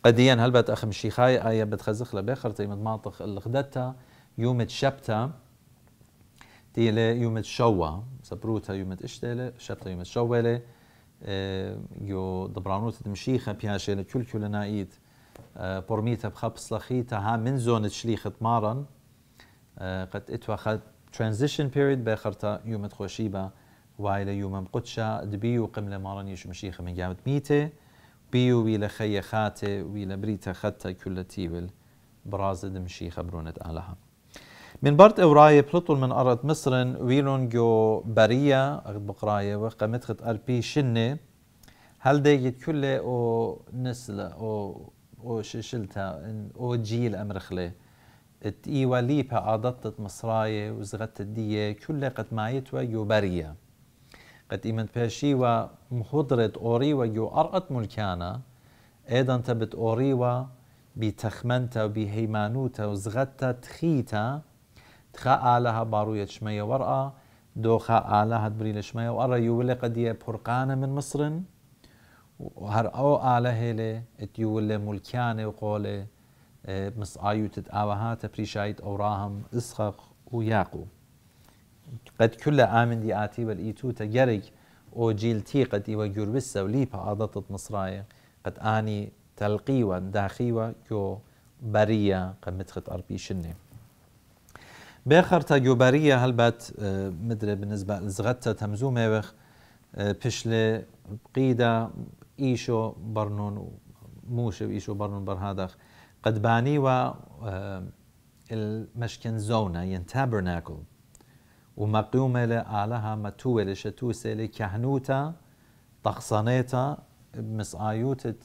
قديا هل بات أخم الشيخاي آية بتخزخ لبخر تيمت مناطق اللي خدتها يوم شبتا تيلي يوم شوا زبروت يومت اشتله شبت يومت شوالة آه، يو دبرانوت دمشيخه بياشين كل كل نايد آه، برميتا بخبص لخيتا ها من زون شليخة مارن آه، قد اتوخد ترانزيشن بيريد باخرتا يومت خوشيبا وايلا يوم قدشا دبيو قملة مارن يشو مشيخة من جامد ميته بيو ويلا خي ويلا بريتا خدتا كل تيبل برازد مشيخة برونت آلها من برد اورايه بلطل من أرض مصر ويلون جو بريا أخد بقراية وقا متخت بي شنة هل ديت كله أو نسل أو أو ششلتا أو جيل أمرخلة اي إيوة وليبا عضطت مصراية وزغت الدية كله قد مايتوا جو بريا قد إيمن باشي ومهضرة أوري وجو أرقت ملكانا أيضا تبت و بتخمنتا وبهيمانوتا وزغتا تخيتا تخا آلها بارو چمەیە وەڕە دۆخا ئالا هەدبری لە شمەیە و ئەڕە یولە قەدیە پڕقانە من مسرن هەر ئەو ئالە هێلێ ئەتیول لە مولکیانێ و قۆلێ مسعاوتت ئاوەهاتە پریشایت ئەوڕاهم ئسخەق و یاقو قەت کل لە ئامندی ئاتی بەل ئیتوتە گەرێک ئۆ جیلتی قەتیوە گوربس سەولی پەعادەتت مسرایە قەت ئانی تەلقیوە داخیوە کۆ بەریە قەمتخت ئەرپیشنێ بێخەر تا گوباریە هەلبات اه، مدرێ بنزبە زغەتە تەمزومێ وەخ اه، پش لێ قیدا ئیشۆ بەرنۆن و موشە ئیشۆ بەرنون بەرهاداخ قدبانی و المشكن اه، زونا ين تابرناكل ومقيومة لآلها متوة لشتوسة لكهنوتا تخصنيتا مسعيوتة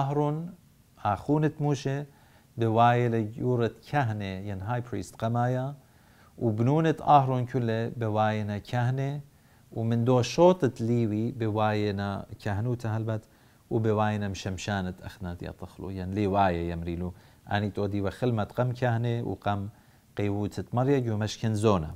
أهرون أخونة موشة بوايل ليورة كهنة ين هاي بريست قمايا وبنونة أهرون كله بواينا كهنة ومن دو شوطة ليوي بواينا كهنوتا هلبت وبواينا مشمشانة أخنات يطخلو يعني ليواية يمريلو أني تودي وخلمت قم كهنة وقم قيوتة مريا يومشكن زونا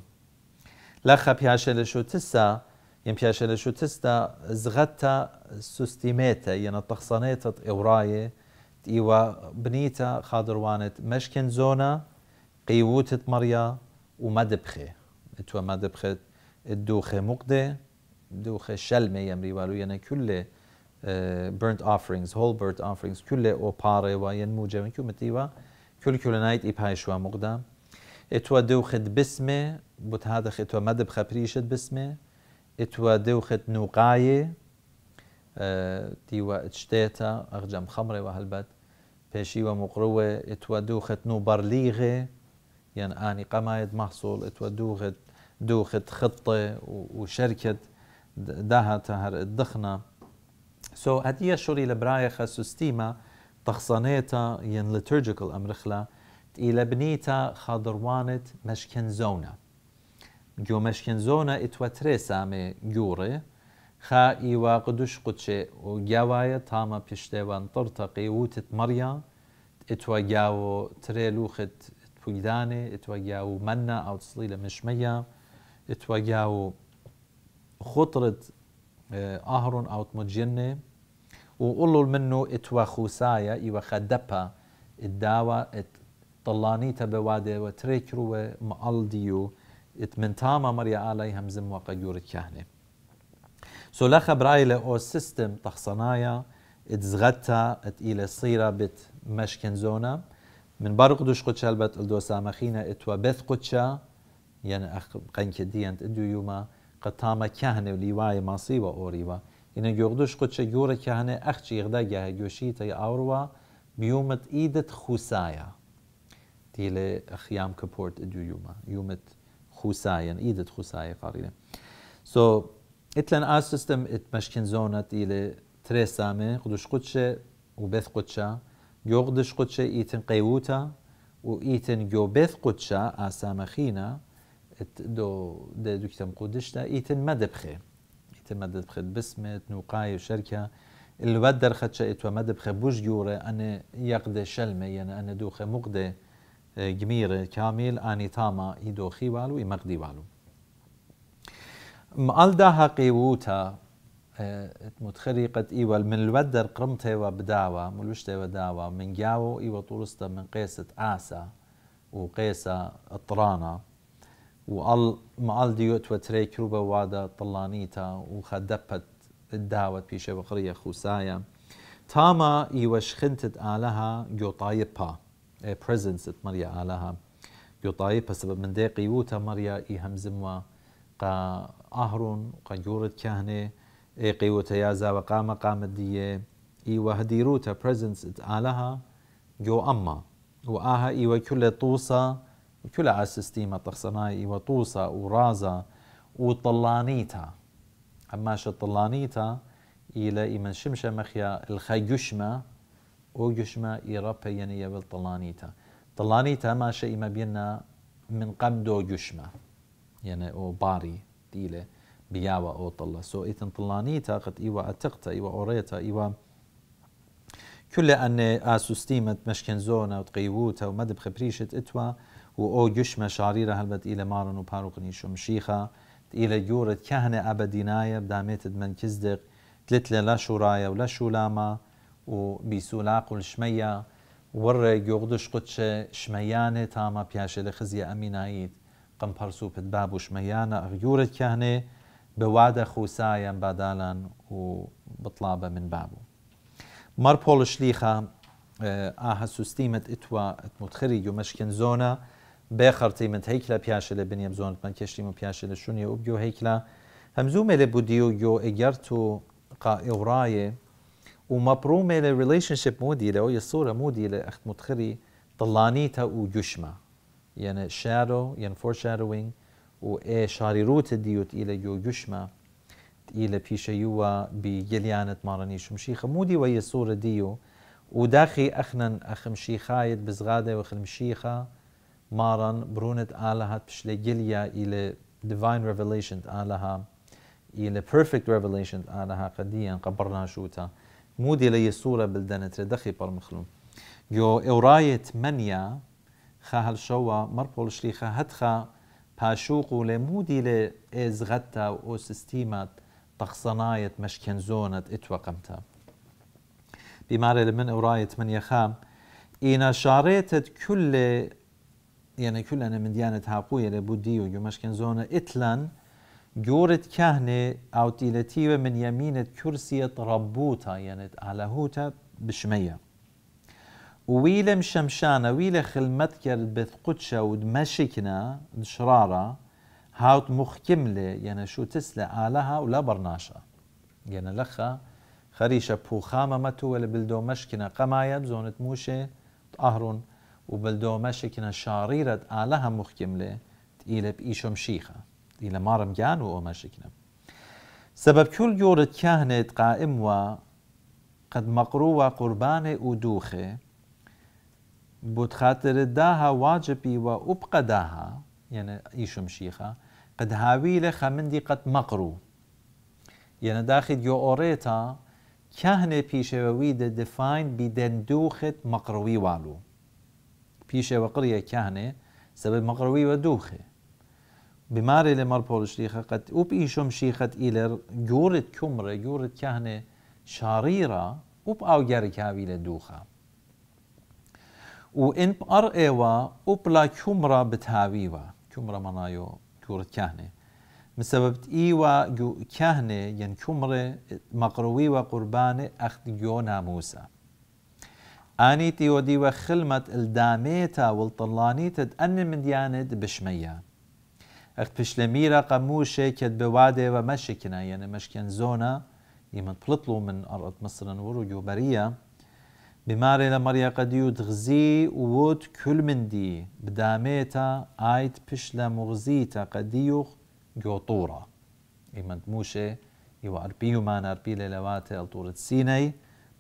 لخا بياشل شو تسا يم يعني بياشل شو تستا زغتا سوستيميتا يعني تخصنيتا إوراية إيوا بنيتا خادروانت مشكن زونا قيوتة مريا وما دبخه تو ما دبخه الدوخة مقدة دوخة شلمة يمري والو يعني كل burnt offerings whole burnt offerings كل أوبارة وينموجة من كومتي كل كل نايت إبهاي شوى مقدة اتوا دوخه بسمة بوت هذا اتوا ما دبخة بريشت بسمة اتوا دوخه نوقاية تيوا اتشتيتا أغجم خمرة وهلبت بيشي ومقروة اتوا دوخه نو برليغة يعني اني قمايد محصول اتوا دوغت دوخت خطه وشركه داها تهر الدخنه سو so, هدية شوري لبراية خاسو ستيما تخصنيتا ين لترجيكال امرخلا إلى بنيتا مشكن زونة جو مشكنزونا اتوا تريسا مي جوري خا ايوا قدوش قدشي وجاوايا تاما بيشتيوان ترتقي وتت مريا اتوا جاو تري لوخت پویدانێ ئەتوەگیا و منە ئاوسڵی لە مشمەیە ئەتوەگیا و خطرت ئاهڕۆن ئاوتمەجیێنێ و ئوڵول من و ئتوە خوسایە ئیوەخە دەپە ئداوە دڵانیتە بەوادەوە ترێکروە مەعڵدی و من تامە مەریە ئالای هەمزم وەقە گورتکانێ سۆلە خەبرای لە ئۆ سیستم تەخسەنایە ئزغەتە ئەتئی لە سیرە بت مەشکن زۆنە من بارق دوش قدشا البت الدو سامخينا اتوا بث قدشا يعني اخ قن كديانت ادو يوما قطاما كهنه ليواي لواي ماصي واوريوا ان يوردوش قدشا يورا كهنه اخ اخش يغدا جاه تا اوروا بيومت ايدت خوسايا تيلي اخيام كبورت ادو يوما يومت خوسايا ايدت خوسايا قارينا سو so, اتلن ار سيستم ات مشكن زونت الى تري سامي قدوش قدشه وبث قدشه يغدش قدشة إيتن قيوتا وإيتن جوبث قدشة آسامخينا دو دو دو كتم قدشتا إيتن مدبخي إيتن مدبخي بسمت نوقاي وشركة اللي الودر خدشة إتوا مدبخي بوش جورة أنا يقدي شلمة يعني أنا دوخي مقدي جميرة كامل أني تاما إيدو خيوالو إمقدي والو مالدا هقيوتا متخري قد إيوة من الودر قرمت هوا بداوة ملوشت هوا داوة من جاو إيوة طولستا من قيسة آسا وقيسة اطرانا وقال ما قال ديوت وتري كروبا وادا طلانيتا وخدبت الداوة في شبقرية خوسايا تاما إيوة شخنتت آلها جو طايبا اي بريزنس مريا آلها جو طايبا سبب من ديقي وتا مريا إيهم زموا قا أهرون قا جورت كهنه اي قيوتا يازا وقام قامت الدية اي وهديروتا بريزنس اتالها جو اما وآها اي وكل طوصة وكل عالسستيمة تخصنا اي وطوصة ورازة وطلانيتا اما طلانيتا الى إي من شمشة مخيا الخيجشمة إي إيرابا ينيا بالطلانيتا طلانيتا ما شيء ما بينا من قبدو جشمة يعني أو باري ديلة أو طلا سو سۆ طلاني تاقت ئیوە إيوة أتقت ئیوە إيوة أوريتا ئیوە إيوة كل أن أسستيمت مشكن زونا وتقيووتا ومدب خبريشة إتوا و وأو جش مشاريرة هلبت إلى مارن وباروقني شمشيخة إلى جورة كهنة أبديناية بدامت من كزدق تلتلة لا شورايا ولا شولاما و وبيسولاق والشمية ور يغدش قدش شميانة تاما بياشل خزي أمينايت قم برسو بتباب وشميانة أغيورت كهنة بوادە خۆسایەن بدالا و بطلابە من بابوو مەڕ پۆڵشلیخە ئاهە سوستیمت ئتوە ئەتموتخری گومەشکن زۆنە زونا خەرتیمت تيمت هيكلا بياشل بنيم زۆنت من كشتيمو بياشل شوني لە شوونیە و گۆ هەیکلا هەمزومێ لە بودی و گۆ ئەگەرت و قائڕایە ومەپڕومێ لە ریلیشنشپ مدیرەوە یە سوورە مودی لە ئەختموتخری دڵانی و گوشمە و إيه شاریروتە دیوتئیلە یۆگوشمە ئیلە پیشەیوە بیگەلیانت ماڕنی شمشیخە مودی وە یەسوورە دیو و داخی ئەخنەن ئەخمشیخایت بزغادەوە خمشیخە ماران برونت ئالە هات پشلێ گلیا ئیلە divine revelation ئالەها إلى perfect revelation آلها قديا قبرنا شوتا مودي لي صورة بلدنت دخي بر مخلوم يو إوراية منيا خا هالشوا مربول شريخا هتخا پاشوق و لێ مودی از ئێزغەتتا و ئۆ سستیمات تەخسەنایەت مەشکێنزۆنت ئیتوەقەمتە. بیمارێ لە من ئەوڕایەت من شاریتت کل یعنی کل انا من دیانت هاپوویە لە بودی و گومەشکن زۆنە ئیتلەن، گۆرت کەهنێ ئاوتیلەتیوە من یەمینت کورسیەت ڕەبووتە یەنت ئالەهوتە بشمەیە. وی مشمشانا شەمشانەوی لە خلمەت کرد بێت قوچە و هاوت مخكملة يعني شو شوتس آلها ولا برناشا يعني لخا خريشة لەخە خەریشە پوخامەمەتووە لە بلدۆمەشکنە قەمایە بزۆنت موشێ ئاهرون و بلدۆمەشکە شاڕیرت ئالەها مخکم لێ ئیلە ئیشم شیخە ئیلە مارم جانو أو مشكنا سبب كل يورد كهنت قائم و قد مقروة قربانه ودوخه بود خاطر داها واجبي وأبقى داها يعني إيش مشيخة قد هاوي لخمندي قد مقرو يعني داخل يو أوريتا كهنة بيشوي ديفاين بدندوخة مقروي والو بيشوي قرية كهنة سبب مقروي ودوخه بماري لمر بولشتيخة قد أوب إيشم شيخة إلى جورت كمرة جورت كهنة شريرة أوب أو جاري كاوي لدوخة و ان ار ايوا او بلا كومرا بتهاويوا كومرا منايو كورت كهنه مسبب ايوا جو ین ين مقروی و قربان اخت جو ناموسا اني دی و خلمت الداميتا تد ان من دياند بشميه اخت بشلميرا قموشه کد بواده ومشكنا يعني مشکن زونا يمن پلطلو من ارض مصر جو بريه بماري لە مەریەقەدی و دغزی وت کولمندی بدامێتە ئایت پشت لە مغزی تا قەدیوخ جوطورا إما تموشي يو ومانارپی لە لەواتە ئەڵتورت ألطورة إيوة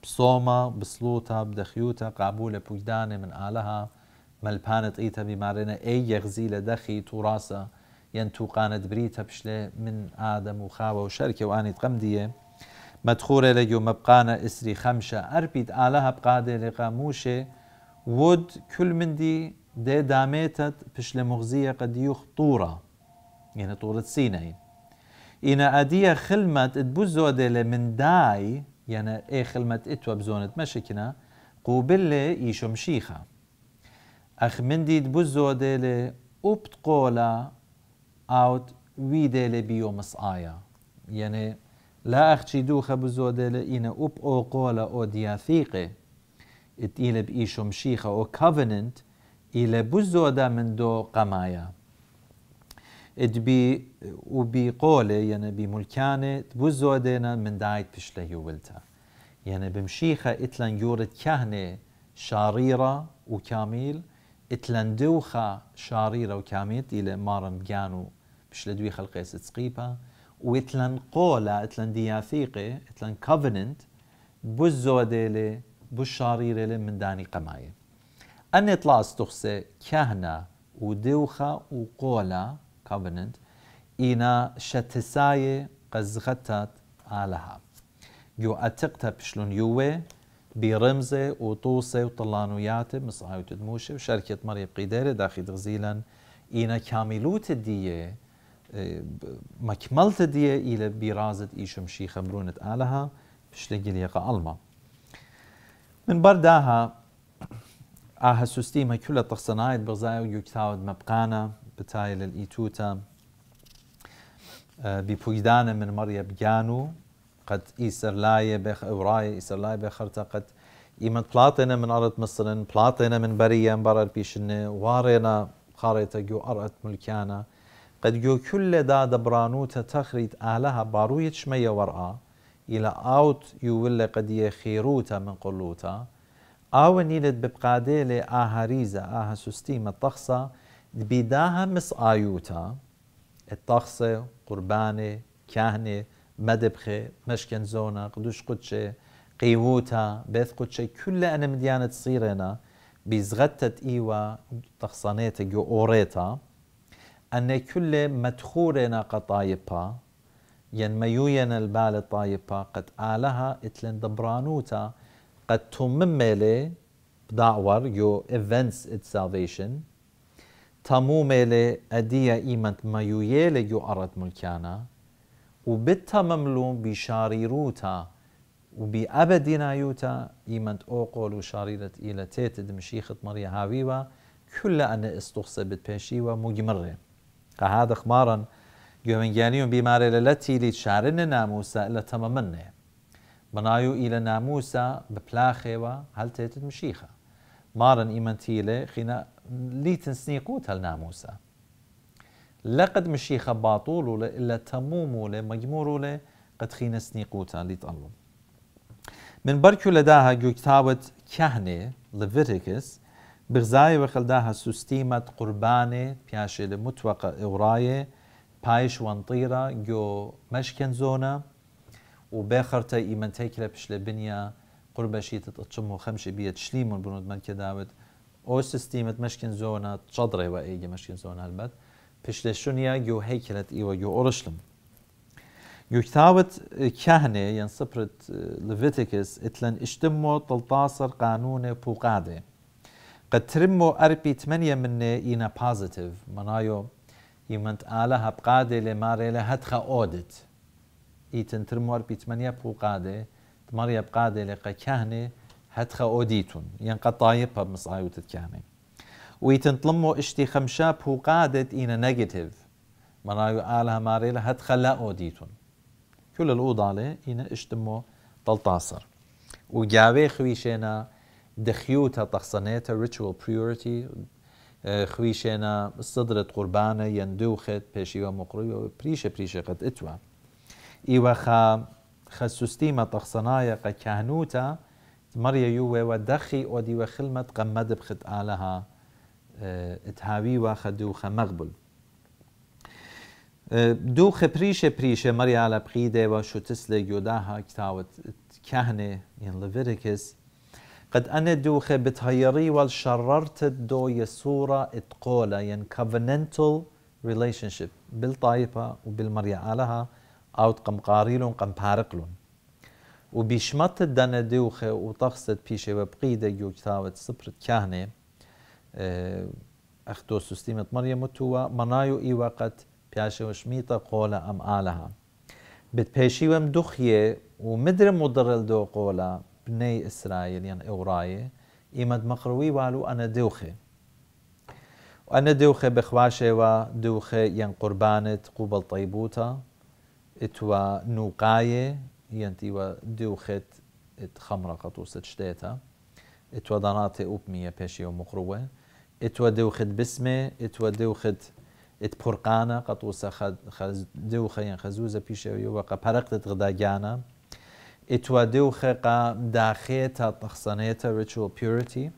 بسۆمە بسلوتە بدەخیوتە قابوو قابولة پوکدانێ من آلها مەلپانت ئیتە بیمارێنە أي یەغزی لە دەخی ينتو یەن تووقانت بریتە من آدم وخاوة وشركة وآني تقمديه مدخورة لجو مبقانا اسری خمشة أربيد آلها بقادة موشه ود کل من دی ده دامیتت بش لمغزية قد يوخ یعنی طورت سینه سيناي إنا أدية خلمت اتبوزو دي من دای یعنی ای خلمت اتوى بزونة مشكنا قوبلة ایشم شیخا أخ من دي بزوده دي أوبت قولا أوت ویده ويدي لبيو مسآيا یعنی لا أخشي دوخة بزودة إنا أب أو قولة أو دياثيقة إلى بإيشو مشيخة أو covenant إلى بزودة من دو قمايا ادبي وبي قولة يعني بملكانة بزودنا من دايت بشله يولتا يعني بمشيخة إتلان يورد كهنة شريرة وكاميل إتلان دوخة شريرة وكاميل إلى مارم جانو دوي خلقيس تسقيبها ويتلن قولا اتلن دياثيقي اتلن كوفننت بو الزوديلي بو من داني قماي أن يطلع استخسى كهنا ودوخا وقولا كوفننت إنا شتساي قزغتات آلها يو أتقتا بشلون يوه برمزة وطوسة وطلانويات مصعاوي تدموشة وشركة مريم قيداري داخل غزيلا إنا كاملوت الدية مكملت دي إلى برازة إيشم شي خمرونة آلها بشتغي ليقى ألما من برداها آها سوستيما كل تخصنايت بغزاي ويكتاود مبقانا بتايل الإيتوتا ببويدانا من مريا بجانو قد إيسر لاي بخ أوراي إيسر لاي بخرتا قد إيمان بلاطينا من أرض مصر بلاطينا من بريا مبرر بيشن وارينا خارطة جو أرض ملكانا قد جو كل دا دبرانو تتخريت آلها باروية شمية ورعا إلى أوت يولى قد يخيروتا من قلوتا أو نيلت ببقادي لآها ريزة آها سستيمة الطخصة دبيداها مس آيوتا الطخصة قربانة كهنة مدبخة مشكن زونة قدوش قدشة قيووتا بيث قدشة كل أنا مديانة صيرنا بيزغتت إيوا تخصانيتا جو أوريتا أن كل مدخورنا قطايبا ينميوين البال الطايبا قد آلها إتلن دبرانوتا قد تمملي بدعور يو events its salvation تموملي أدية إيمان ميويلي يو أرد ملكانا وبالتمملو بشاريروتا وبأبدنا يوتا إيمان أوقول وشاريرة إلى تيت دمشيخة مريا هاويوا كل أن استخصبت بيشيوا مجمره قهاد خمارن يومين و بیمارێ لە لە ناموسا چارنە ناموسە لە ناموسا بەناو و لە ناموسە بە پلاخێوە هەلتێتت مشیخە مارن ئیمەتیلێ خینە لیتنسنی قوت ناموسا لقد مشيخة باطولو إلا تموم مجمور له قد خينا سنيقوتا ليتألم من بركو لداها جو كتابة كهنة لفيتيكس بغزایەوە خەلدا هەسوستیمەت قوربانێ پیاشێ لە متوەقە ئێوڕایە پایش وەنتیرە جو مشکن زونا و بێخەرتە ئیمەنتێک لە پشت بنیا بنیە قوربەشی تتچم و خەمشی بیە تشلیمون بنودمەن کە داوت ئەو سستیمت مەشکن زۆنە چەدڕێەوە ئەیگە مەشکین زۆن هەلبەت پشت لە شونیا گۆ هەیکلەت ارشلم إيوة گۆ کتابت کهنه كهنة ينصبرت لفيتيكس آه، اتلن اشتمو تلتاصر قانون پوقاده قد ترمو أربي تمانية من إينا بازيتيف منايو يمنت هب قادة لماري لهدخا أودت إيتن ترمو أربي قادة بقادة هب قادة لقا كهنة هدخا أوديتون ينقا طايبها بمصايو تتكهنة ويتن تلمو اشتي خمشا قادة إينا نيجاتيف منايو آلها ماري لهدخا لا أوديتون كل الأوضالة إينا اشتمو تلتاصر وجاوي خويشينا دخيوتا تخصنيتا ritual purity آه، خويشينا صدرت قربانة يندوخت بيشيوا مقريوة بريشة بريشة قد اتوا إيوا خا خا ما تخصنايا قا كهنوتا مريا يوه ودخي ودي وخلمت قمد بخد آلها اتهاوي وخدوخ مغبل دوخ بريشة بريشة مريا على و شو تسلق يداها كتاوت كهنة ين لفيركس قد أنا دوخة بتهيري والشررت دو يسورة اتقولة ين يعني covenantal relationship بالطايفة وبالمريعة لها أو تقم قاريلون قم بارقلون وبيشمت دانا دوخة وطخصت بيشة وبقيدة يوكتاوت سبر كهنة آه، أختو سستيمة مريم متوا منايو إي وقت بياشة وشميطة قولة أم آلها بتبيشي ومدخية ومدر مضر الدو قولة بني إسرائيل يعني أوراية إيمد مقروي والو أنا دوخي وأنا دوخي بخواشي ودوخي يعني قربانة قبل طيبوتا اتوا نوقاية ينتي ودوخت ات خمرة قطوسة شتيتا اتوا داناتي أوبمية بيشي ومقروي اتوا دوخت بسمة اتوا دوخت ات برقانة قطوسة خد خز دوخة ين خزوزة بيشي ويوقع برقت غداجانا اتوا دو خقا داخيتا تخصنيتا ritual purity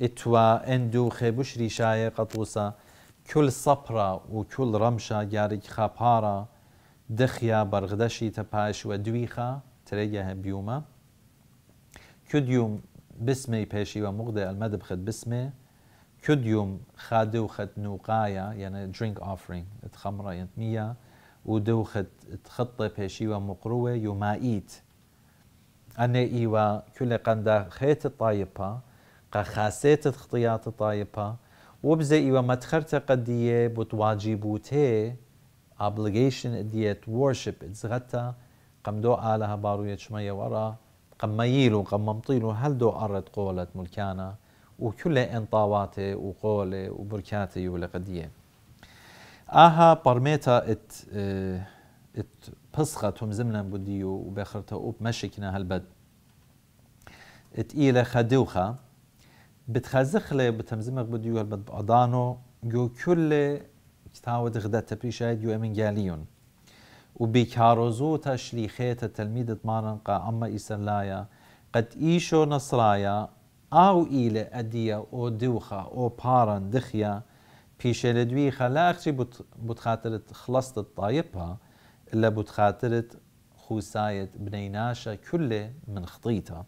اتوا اندو خبش ريشاية قطوسا كل صبرة وكل رمشة جارك خابارة دخيا برغدشي تباش ودويخة تريجها بيوما كديوم بسمي بيشي ومغدي المدب خد بسمي كديوم خادو خد نوقايا يعني drink offering تخمرة ينتمية ودو خد تخطي بيشي ومقروة يومايت أنا إيوا كل قندا خيت الطايبة قخاسيت الخطيات الطايبة وبزي إيوا ما تخرت قدية بتواجبوتي obligation ديت worship اتزغتا قم دو آلها بارو شمية ورا قم ميلو قم ممطيلو هل دو أرد قولة ملكانا وكل انطاواتي وقوله وبركاتي يولي قديه اها برميتا ات اه ات بسخة توم زملن بوديو وباخرتا أوب مشكنا هالبد تقيلة خدوخة بتخزخ بتخزخلة بتمزمغ بوديو هالبد بأدانو جو كل كتاود غدا تبريشايد يو أمن جاليون وبكاروزو تشليخيت التلميذ مارن قا أما إسلايا قد إيشو نصرايا أو إيلة أدية أو دوخة أو بارن دخيا بيشي لدوي خلاخشي بتخاطر خلصت الطايبها إلا بتخاطرة خوساية بنيناشا كل من خطيطة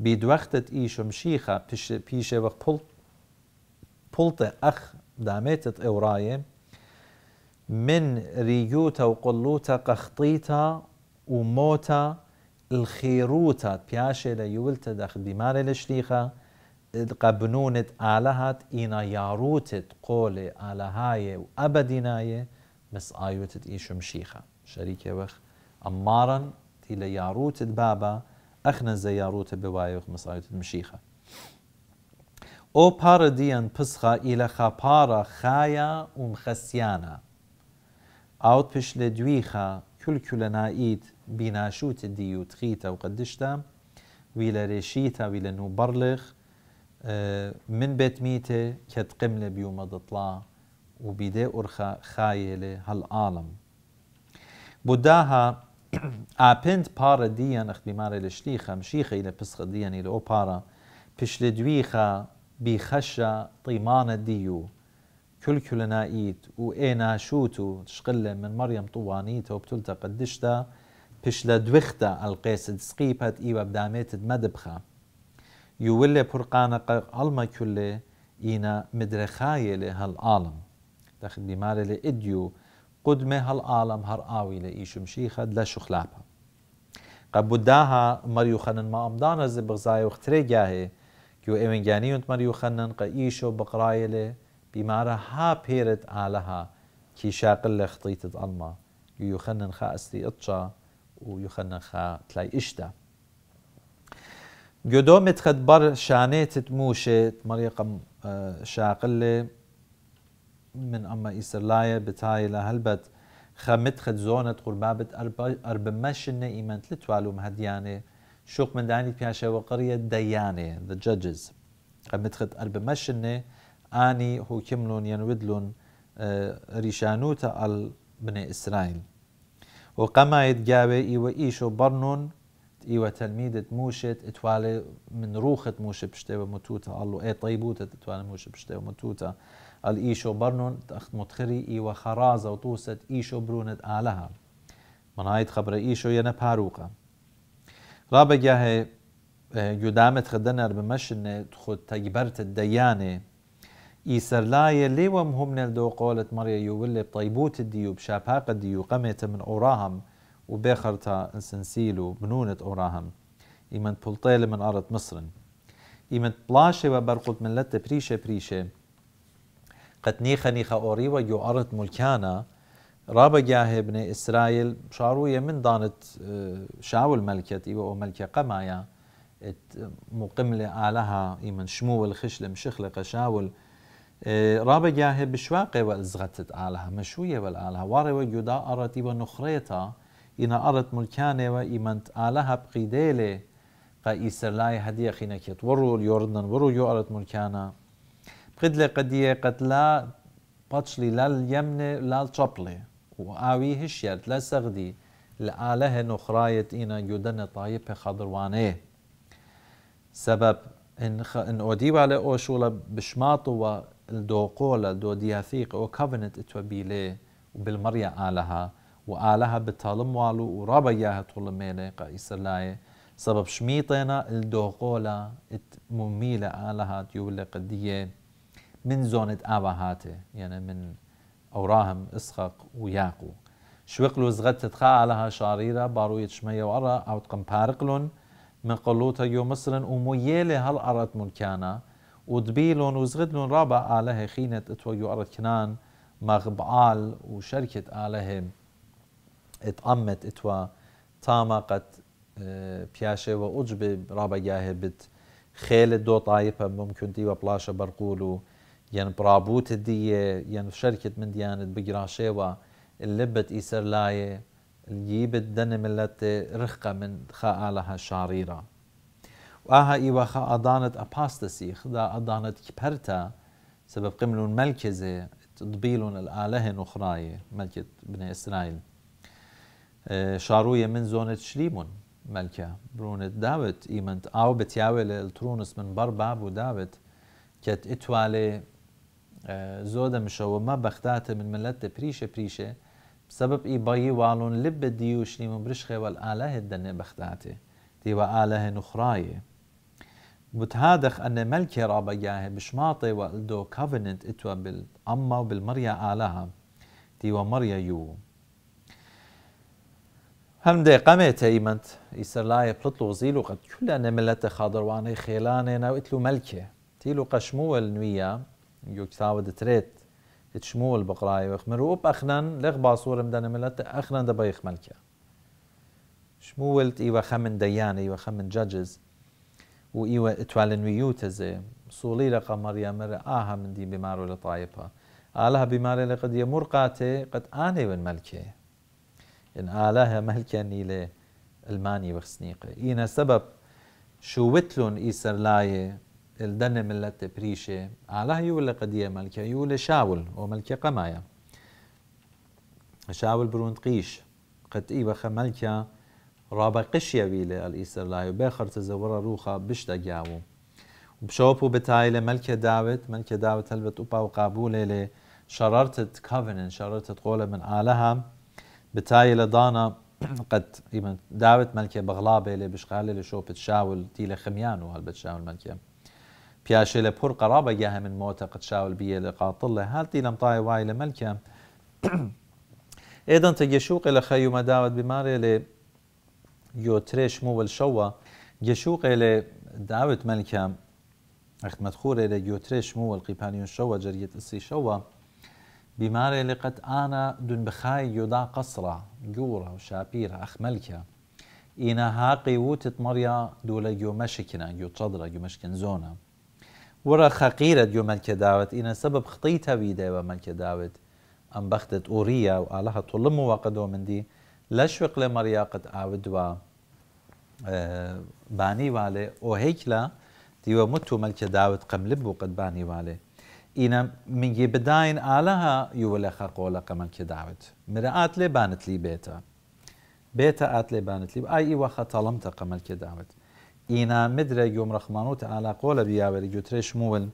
بيد وقتت إيش مشيخة بيش وقت بولت أخ دامتت إوراية من ريوتا وقلوتا قخطيتا وموتا الخيروتا بياشي ليولتا داخل دمار الشليخة قبنونت آلهات إنا ياروتت قولي آلهاية وأبديناية مس آيوت إيش مشيخة شريكة وخ أمارا تيلا ياروت البابا أخنا زي ياروت بوايوخ مس آيوت مشيخة أو ديان بسخة إلى بارا خايا ومخسيانا أوت بش لدويخة كل كل نايد بناشوت ديو تخيتا وقدشتا ويلا ريشيتا ويلا نوبرلغ من بيت ميتة كتقمل بيوم ضطلا وبيدي أرخا خايلة هالعالم بداها أبنت بارا ديان أخت بمارة لشليخة مشيخة إلى بسخة ديان إلى أوبارا بشلدويخة بخشة طيمانة ديو كل كلنا إيت وإينا شوتو تشقل من مريم طوانيتا وبتلتا قدشتا بش دوختا القيس سقيبت إيوا بداميت مدبخة يولي برقانا قلما كله إينا مدرخايلة هالعالم تخدیمار لی لإديو قدمه هل عالم هر آوی لی ایش مشیخد لشخلابها قبوداها مريو خنن ما امدانا زبغزاي وختري جاهي كيو ايمنجاني ونت مريو خنن قايشو بقرايله بمارا ها بيرت آلها كي شاقل خطيت الما يو يخنن خا استي اتشا ويخنن خا تلاي اشتا قدومت خد بر شانيت تموشت مريقم اه، شاقله من اما ایسرلایە بتایە لە خمت خد زونت قول بابت ئەربمە شنە ئیمەند لە توالوم هەدیانێ شوق مندانی پیاشەوە وقرية دەیانێ the judges خمت خد ئەربمە شنێ آني هو كملون ينودلون آه، ريشانوتا ال بني إسرائيل وقما ئیوە ئیش إيوة و بەرنون ئیوە إيوة تەلمیدت موشة اتوالي من روخة موشة بشتة ومتوتة ئەڵ إيه و ئێ تەیبوتە دەتوانە موشە پشتێوە الإيشو برنون متخري إي وخرازة وطوست إيشو بروند آلها من منايت خبر إيشو ينا باروقا رابع جاهي اه، يدامت خدنر بمشن تخد تجبرت الديانة إيسرلاية ليوم ومهم نلدو قولت مريا يولي بطيبوت الديو بشاباق الديو قمت من أوراهم وبخرتا انسنسيلو بنونة أوراهم إيمن بلطيل من أرض مصر إيمن بلاشي وبرقوت من لتة بريشة بريشة قد نيخا نيخا اوريوا يو أرد ملكانا رابا جاه ابن اسرائيل شاروية من دانت اه، شاول ملكت إيو او ملكة قمايا ات مقملة آلها ايمن شمو الخشل مشخلة قشاول اه، رابا جاه بشواقي والزغتت آلها مشوية والآلها واري ويدا أرد إيو نخريتا إنا أرت ملكانة وإيمنت آلها بقيدالي قا إسرائيل هدية خينكت ورو اليوردن ورو يو أرت ملكانة قد بخدلة قد لا باتشلي لا اليمن لا الشبلة وآوي هشيت لا سغدي لآله نخراية إنا جودنا طايب خضروانية سبب إن خ... إن أوديو على أوشولا بشماطو والدوقولا دو دياثيق أو كوفنت إتوبيلي وبالمريا آلها وآلها بتالم والو ورابا ياها طول ميلي قائس اللاي سبب شميطينا الدوقولا مميلة آلها تيولي قديه من زونة آبا هاتي يعني من أوراهم إسخق وياقو شوقلو زغت تتخا لها شاريرة بارو شمية وأرى أو تقم بارقلون من قلوتا يو مصر وميالي هل أرت منكانا ودبيلون وزغدلون رابع آله خينة اتوى يو أرد كنان مغبعال وشركة آله اتأمت اتوى تاما قد بياشي اه، وأجبي رابع بت خيل دو طايفة ممكن تيوى بلاشة برقولو یان برابوت دیه یان شرکت من دیانت بگراشه و اللبت ایسر لایه يجيب الدن ملت رخقة من خا خالها شريرة وآها إيوا خا أدانت أباستسي خدا أدانت كبرتا سبب قملون ملكزة تضبيلون الآلهن أخراية ملكة بني إسرائيل آه، شاروية من زونة شليمون ملكة برونة داوت إيمنت أو بتياوي لترونس من برباب داوت كت إتوالي زۆر مشو مە بختات من ملت دە پریشە بسبب إي باي والون لب بە دی و شنیم و برشخێوەل ئالەهێت دەنێ بەختاتێ دیوە ئالەهێ بتهادخ أن ملك رابا جاه بشماطي والدو كوفننت اتوا بالأمة وبالمريا آلها دي ومريا يو هم دي قمي تايمنت ايمنت يسرلاي بلطلو غزيلو قد كل أن ملت واني خيلاني ناو اتلو ملكي تيلو قشمو النوية يكتاود تريت تشمو البقراي ويخمر وب أخنن لغ باصور مدن ملت أخنن دبا يخملك شمو ولت إيوا خمن ديان إيوا خمن جاجز وإيوا اتوالن ويوتزي صولي لقا مريم مر آها من دي بمارو لطايبها آلها بماري لقد يمر قاتي قد آني من ملكي إن آلها ملكي نيلي الماني وخسنيقي إينا سبب شوتلون إيسر لايه الدن ملت بريشة على هيول قدية ملكة يول شاول وملكة قمايا شاول برونت قيش قد إيبا ملكة رابع قشية بيلة الإيسر لاي باخر تزورة روخة بشتاقياو وبشوبو بتايلة ملكة داوت ملكة داوت هلبت أبا وقابولة شرارتت كوفنن شررت قولة من آلها بتايلة دانا قد داوت ملكة بغلابة اللي بشغالة لشوبة شاول تيلة خميانو هلبت شاول ملكة پیاشه لە پڕ قەرابەگە هەمن مۆتە قچاول بیە لە قاتڵ لە هاتی لەم تای وای لە مەلکە ئێدەن تەگەشووقی لە خەیومە داوت بیمارێ لێ مو موول شەوە گەشووقێ لێ داوت مەلکە ئەخمەتخورێ لە گۆترێش موول قیپانیون شەوە جەریت ئسی شەوە بیمارێ لە قەت انا دون بخای یۆدا قەسرە گوورە و شاپیرە ئەخمەلکە ئینە هاقی دولا مەڕیا دوو لە گۆمەشکنە گۆچەدرە گومەشکن زۆنە وەرە خەقیرە دیۆمەند کە داوت ئینە سبب ختی تەویدەوە من کە داوت ئەم بەختت ئۆریە و ئالە هەتوڵم من وەقەدۆ لشوق لە شوق لە مەریاقت ئاودوە اه، بانی والێ ئۆهێک لە دیوە مت و مەلکە داوت قەملب بوو قەت بانی والێ ئینە منگی بداین ئالەها یوە لە خەقۆ لە قەمەکە داوت مرە ئات لێ بانت لی بێتە بێتە آت لێ بانت لی ئای ئیوە خەتەڵم تە قەمەلکە داوت ئینا مدرە گۆم ڕەخمان و قول قۆ لە بیاوەری مول موون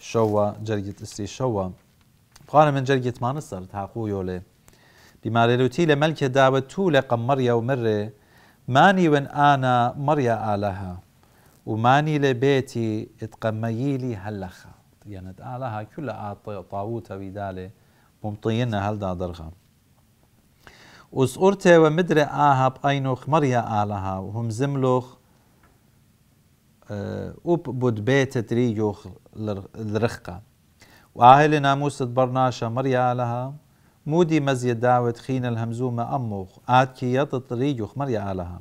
شەوە جەرگیت ئسری شەوە بخوارە من جەرگێتمانە سەر تاقو یۆلێ بیمارێلوتی لە مەلکە داوە تو لە قەمەڕیا و مرێ مانی ون ئانا آلها ئالەها وماني لبيتي اتقميلي هلخا يعني تعالها كل طاووت ويدالي ممطين هل دا درغا وسورتي ومدري آهب أينوخ مريا آلها وهم زملوخ أه، بود بيت تريو الرخقة وآهل ناموس برناشا مريا لها مودي مزيد دعوت خين الهمزومة أموخ آت كي يطط ريوخ مريا لها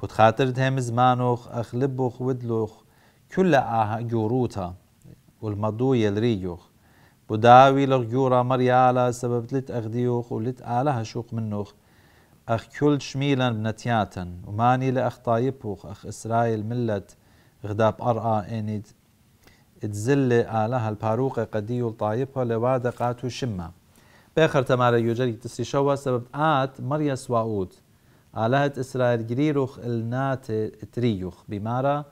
بود خاطر دهم زمانوخ أخلبوخ ودلوخ كل آها جوروتا والمضوية الريوخ بوداوي لغيورا مريا لها سبب لت أغديوخ ولت آلها شوق منوخ أخ كل شميلا بنتياتا وماني لأخ طايبوخ أخ إسرائيل ملت غداب أرآ إنيد تزل آلها الباروق قديو طايبها لواد قاتو شمة بآخر تمارا يجري تسيشوا سبب آت مريا سواود آلها إسرائيل جريروخ النات تريوخ بمارا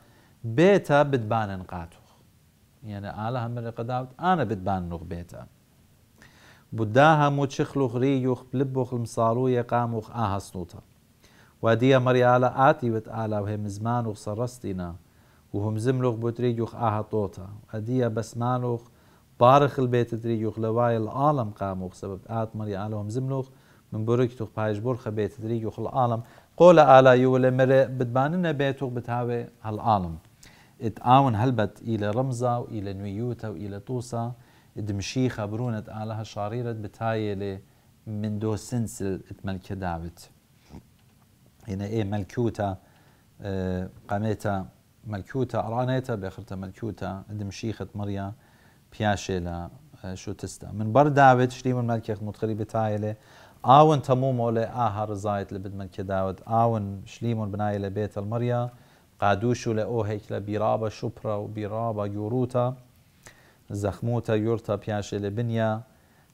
بيتا بدبان قاتو يعني آلها من قداوت أنا بدبان نغ بيتا بداها متشخلوخ ريوخ بلبوخ المصاروية قاموخ آها سنوطة وديا مريا آلا آتي وتآلا وهي مزمان وصرستنا وهم زملوخ بوتريجوخ آها طوطا أدية بس مالوخ بارخ البيت تريجوخ لواي العالم قاموخ سبب آت مري آلهم زملوخ من بركتوخ بايش برخ بيت تريجوخ العالم قول آلا يولي مري بدباننا بيتوخ بتاوي هالعالم اتعاون هلبت إلى رمزة وإلى نويوتا وإلى طوسا دمشي خبرونت آلها شاريرة لي من دو سنسل اتملك داوت هنا ايه ملكوتا اه قامتا ملكوتا أرانيتا بآخرتا ملكوتا دمشیخت مڕە پیاشێ بياشي لا آه، من من مەلکێک متخری بتایلێ ئاون تەمومۆ لێ بتايلة آون تمومو بدمن کێداوت ئاون شلیمون بنایە لە بێتە مڕە قادوش لە ئۆ هەیک لە بیرابە شوپرە و بیرابە یوروتە زەخموتە یورتە پیاشێ لە بنیە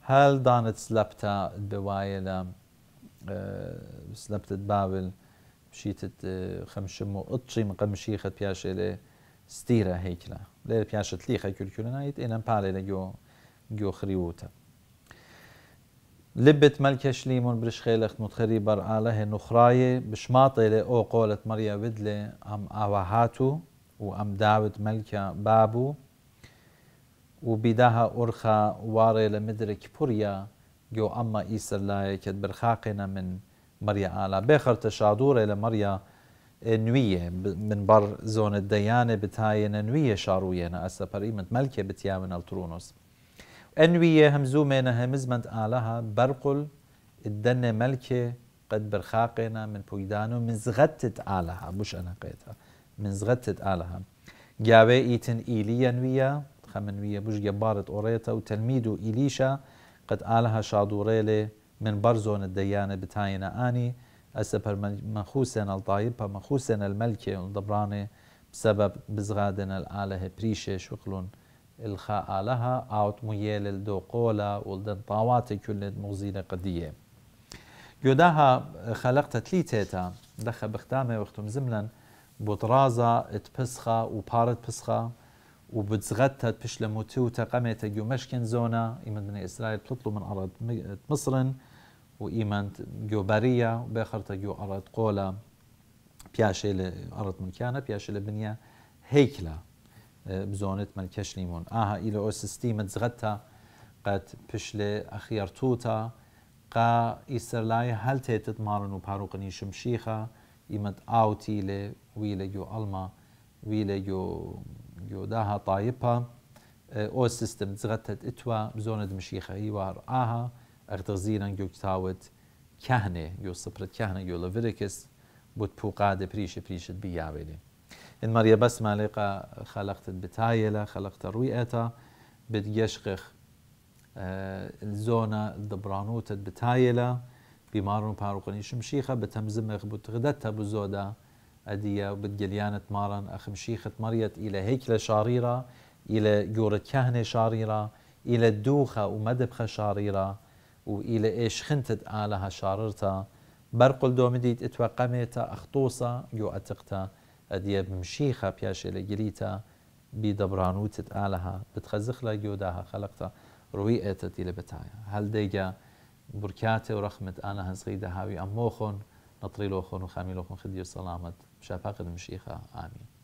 هل دانت سلبتا بواایە آه، سلبتت بابل بشیتت اه، خەمشم من قبل شيخة بياشة لي ستيرة هيكلا لي بياشة تليخة كل كل نايت إنا مبالي لجو جو خريوتا لبت ملكة شليمون برش خيلخت متخري بر آله نخراي بشماطي لي او قولت مريا بدلي أم آوهاتو وأم داود ملكة بابو وبداها أرخى واري لمدرك بوريا جو أما إيسر لايكت برخاقنا من مريا على باخر إلى مريا نوية من بر زون الديانة بتاين نوية شاروية أسا بريمت ملكة بتيا من الترونوس أنوية همزو همزومينا همزمنت آلها برقل الدنة ملكة قد برخاقنا من بويدانو من زغتت آلها مش أنا قيتها من زغتت آلها جاوي إيتن إيليا نوية خمنوية بوش جبارت أوريتا وتلميدو ايليشا قد آلها شادوريلي من برزون الديانة بتاينا آني أسبر منخوسن الطايب منخوسن الملكة الضبرانة بسبب بزغادن الآله بريشة شغلون الخاء لها أوت ميال قولا ولدن طاوات كل مغزيلة قدية يداها خلقت تليتيتا دخل بختامه وختم زملا بطرازة تبسخة وبارت بسخة وبتزغتها تبشلموتي جو مشكن زونا من إسرائيل بتطلو من أرض مصر وإيمان جو برية بآخرتا جو أرد قولا پیاشه ل اه، من ملكانا پیاشه لبنيا هيكلا بزونت من كشليمون آها إلى أو سيستيمة زغتا قد پشل أخير توتا قا إسرلاي هل تيتت مارنو وباروقني شمشيخة إيمت آوتي ل ويلا جو ألما ويلا جو جو داها طايبها اه، او سيستم زغتت اتوا بزونة مشيخة إيوار آها اغتزیرن گوک تاوت کهنه گو سپرت کهنه گو لورکس بود قادة پریش پریشت بیاویلی إن مريا بس مالقة خلقت بتايلة خلقت رويئتا بديشقخ آه الزونة الدبرانوت بتايلة بمارون باروقني شمشيخة بتمزمخ بتغدتها بزودة أدية وبتجليانة مارن أخ مشيخة مريت إلى هيكلة شريرة إلى جورة كهنة شريرة إلى الدوخة ومدبخة شريرة وإلى إيش خنتت آلها شاررتا برقل دومديت اتوا قميتا أخطوصا يو أتقتا أديب مشيخة بياش إلى بدبرانوتت آلها بتخزخلا جوداها خلقتا رويئتت إلى بتايا هل ديجا بركاتي ورخمت أنا صغيدة هاوي أموخن وخامي لوخن خديو سلامت بشافاق مشيخة آمين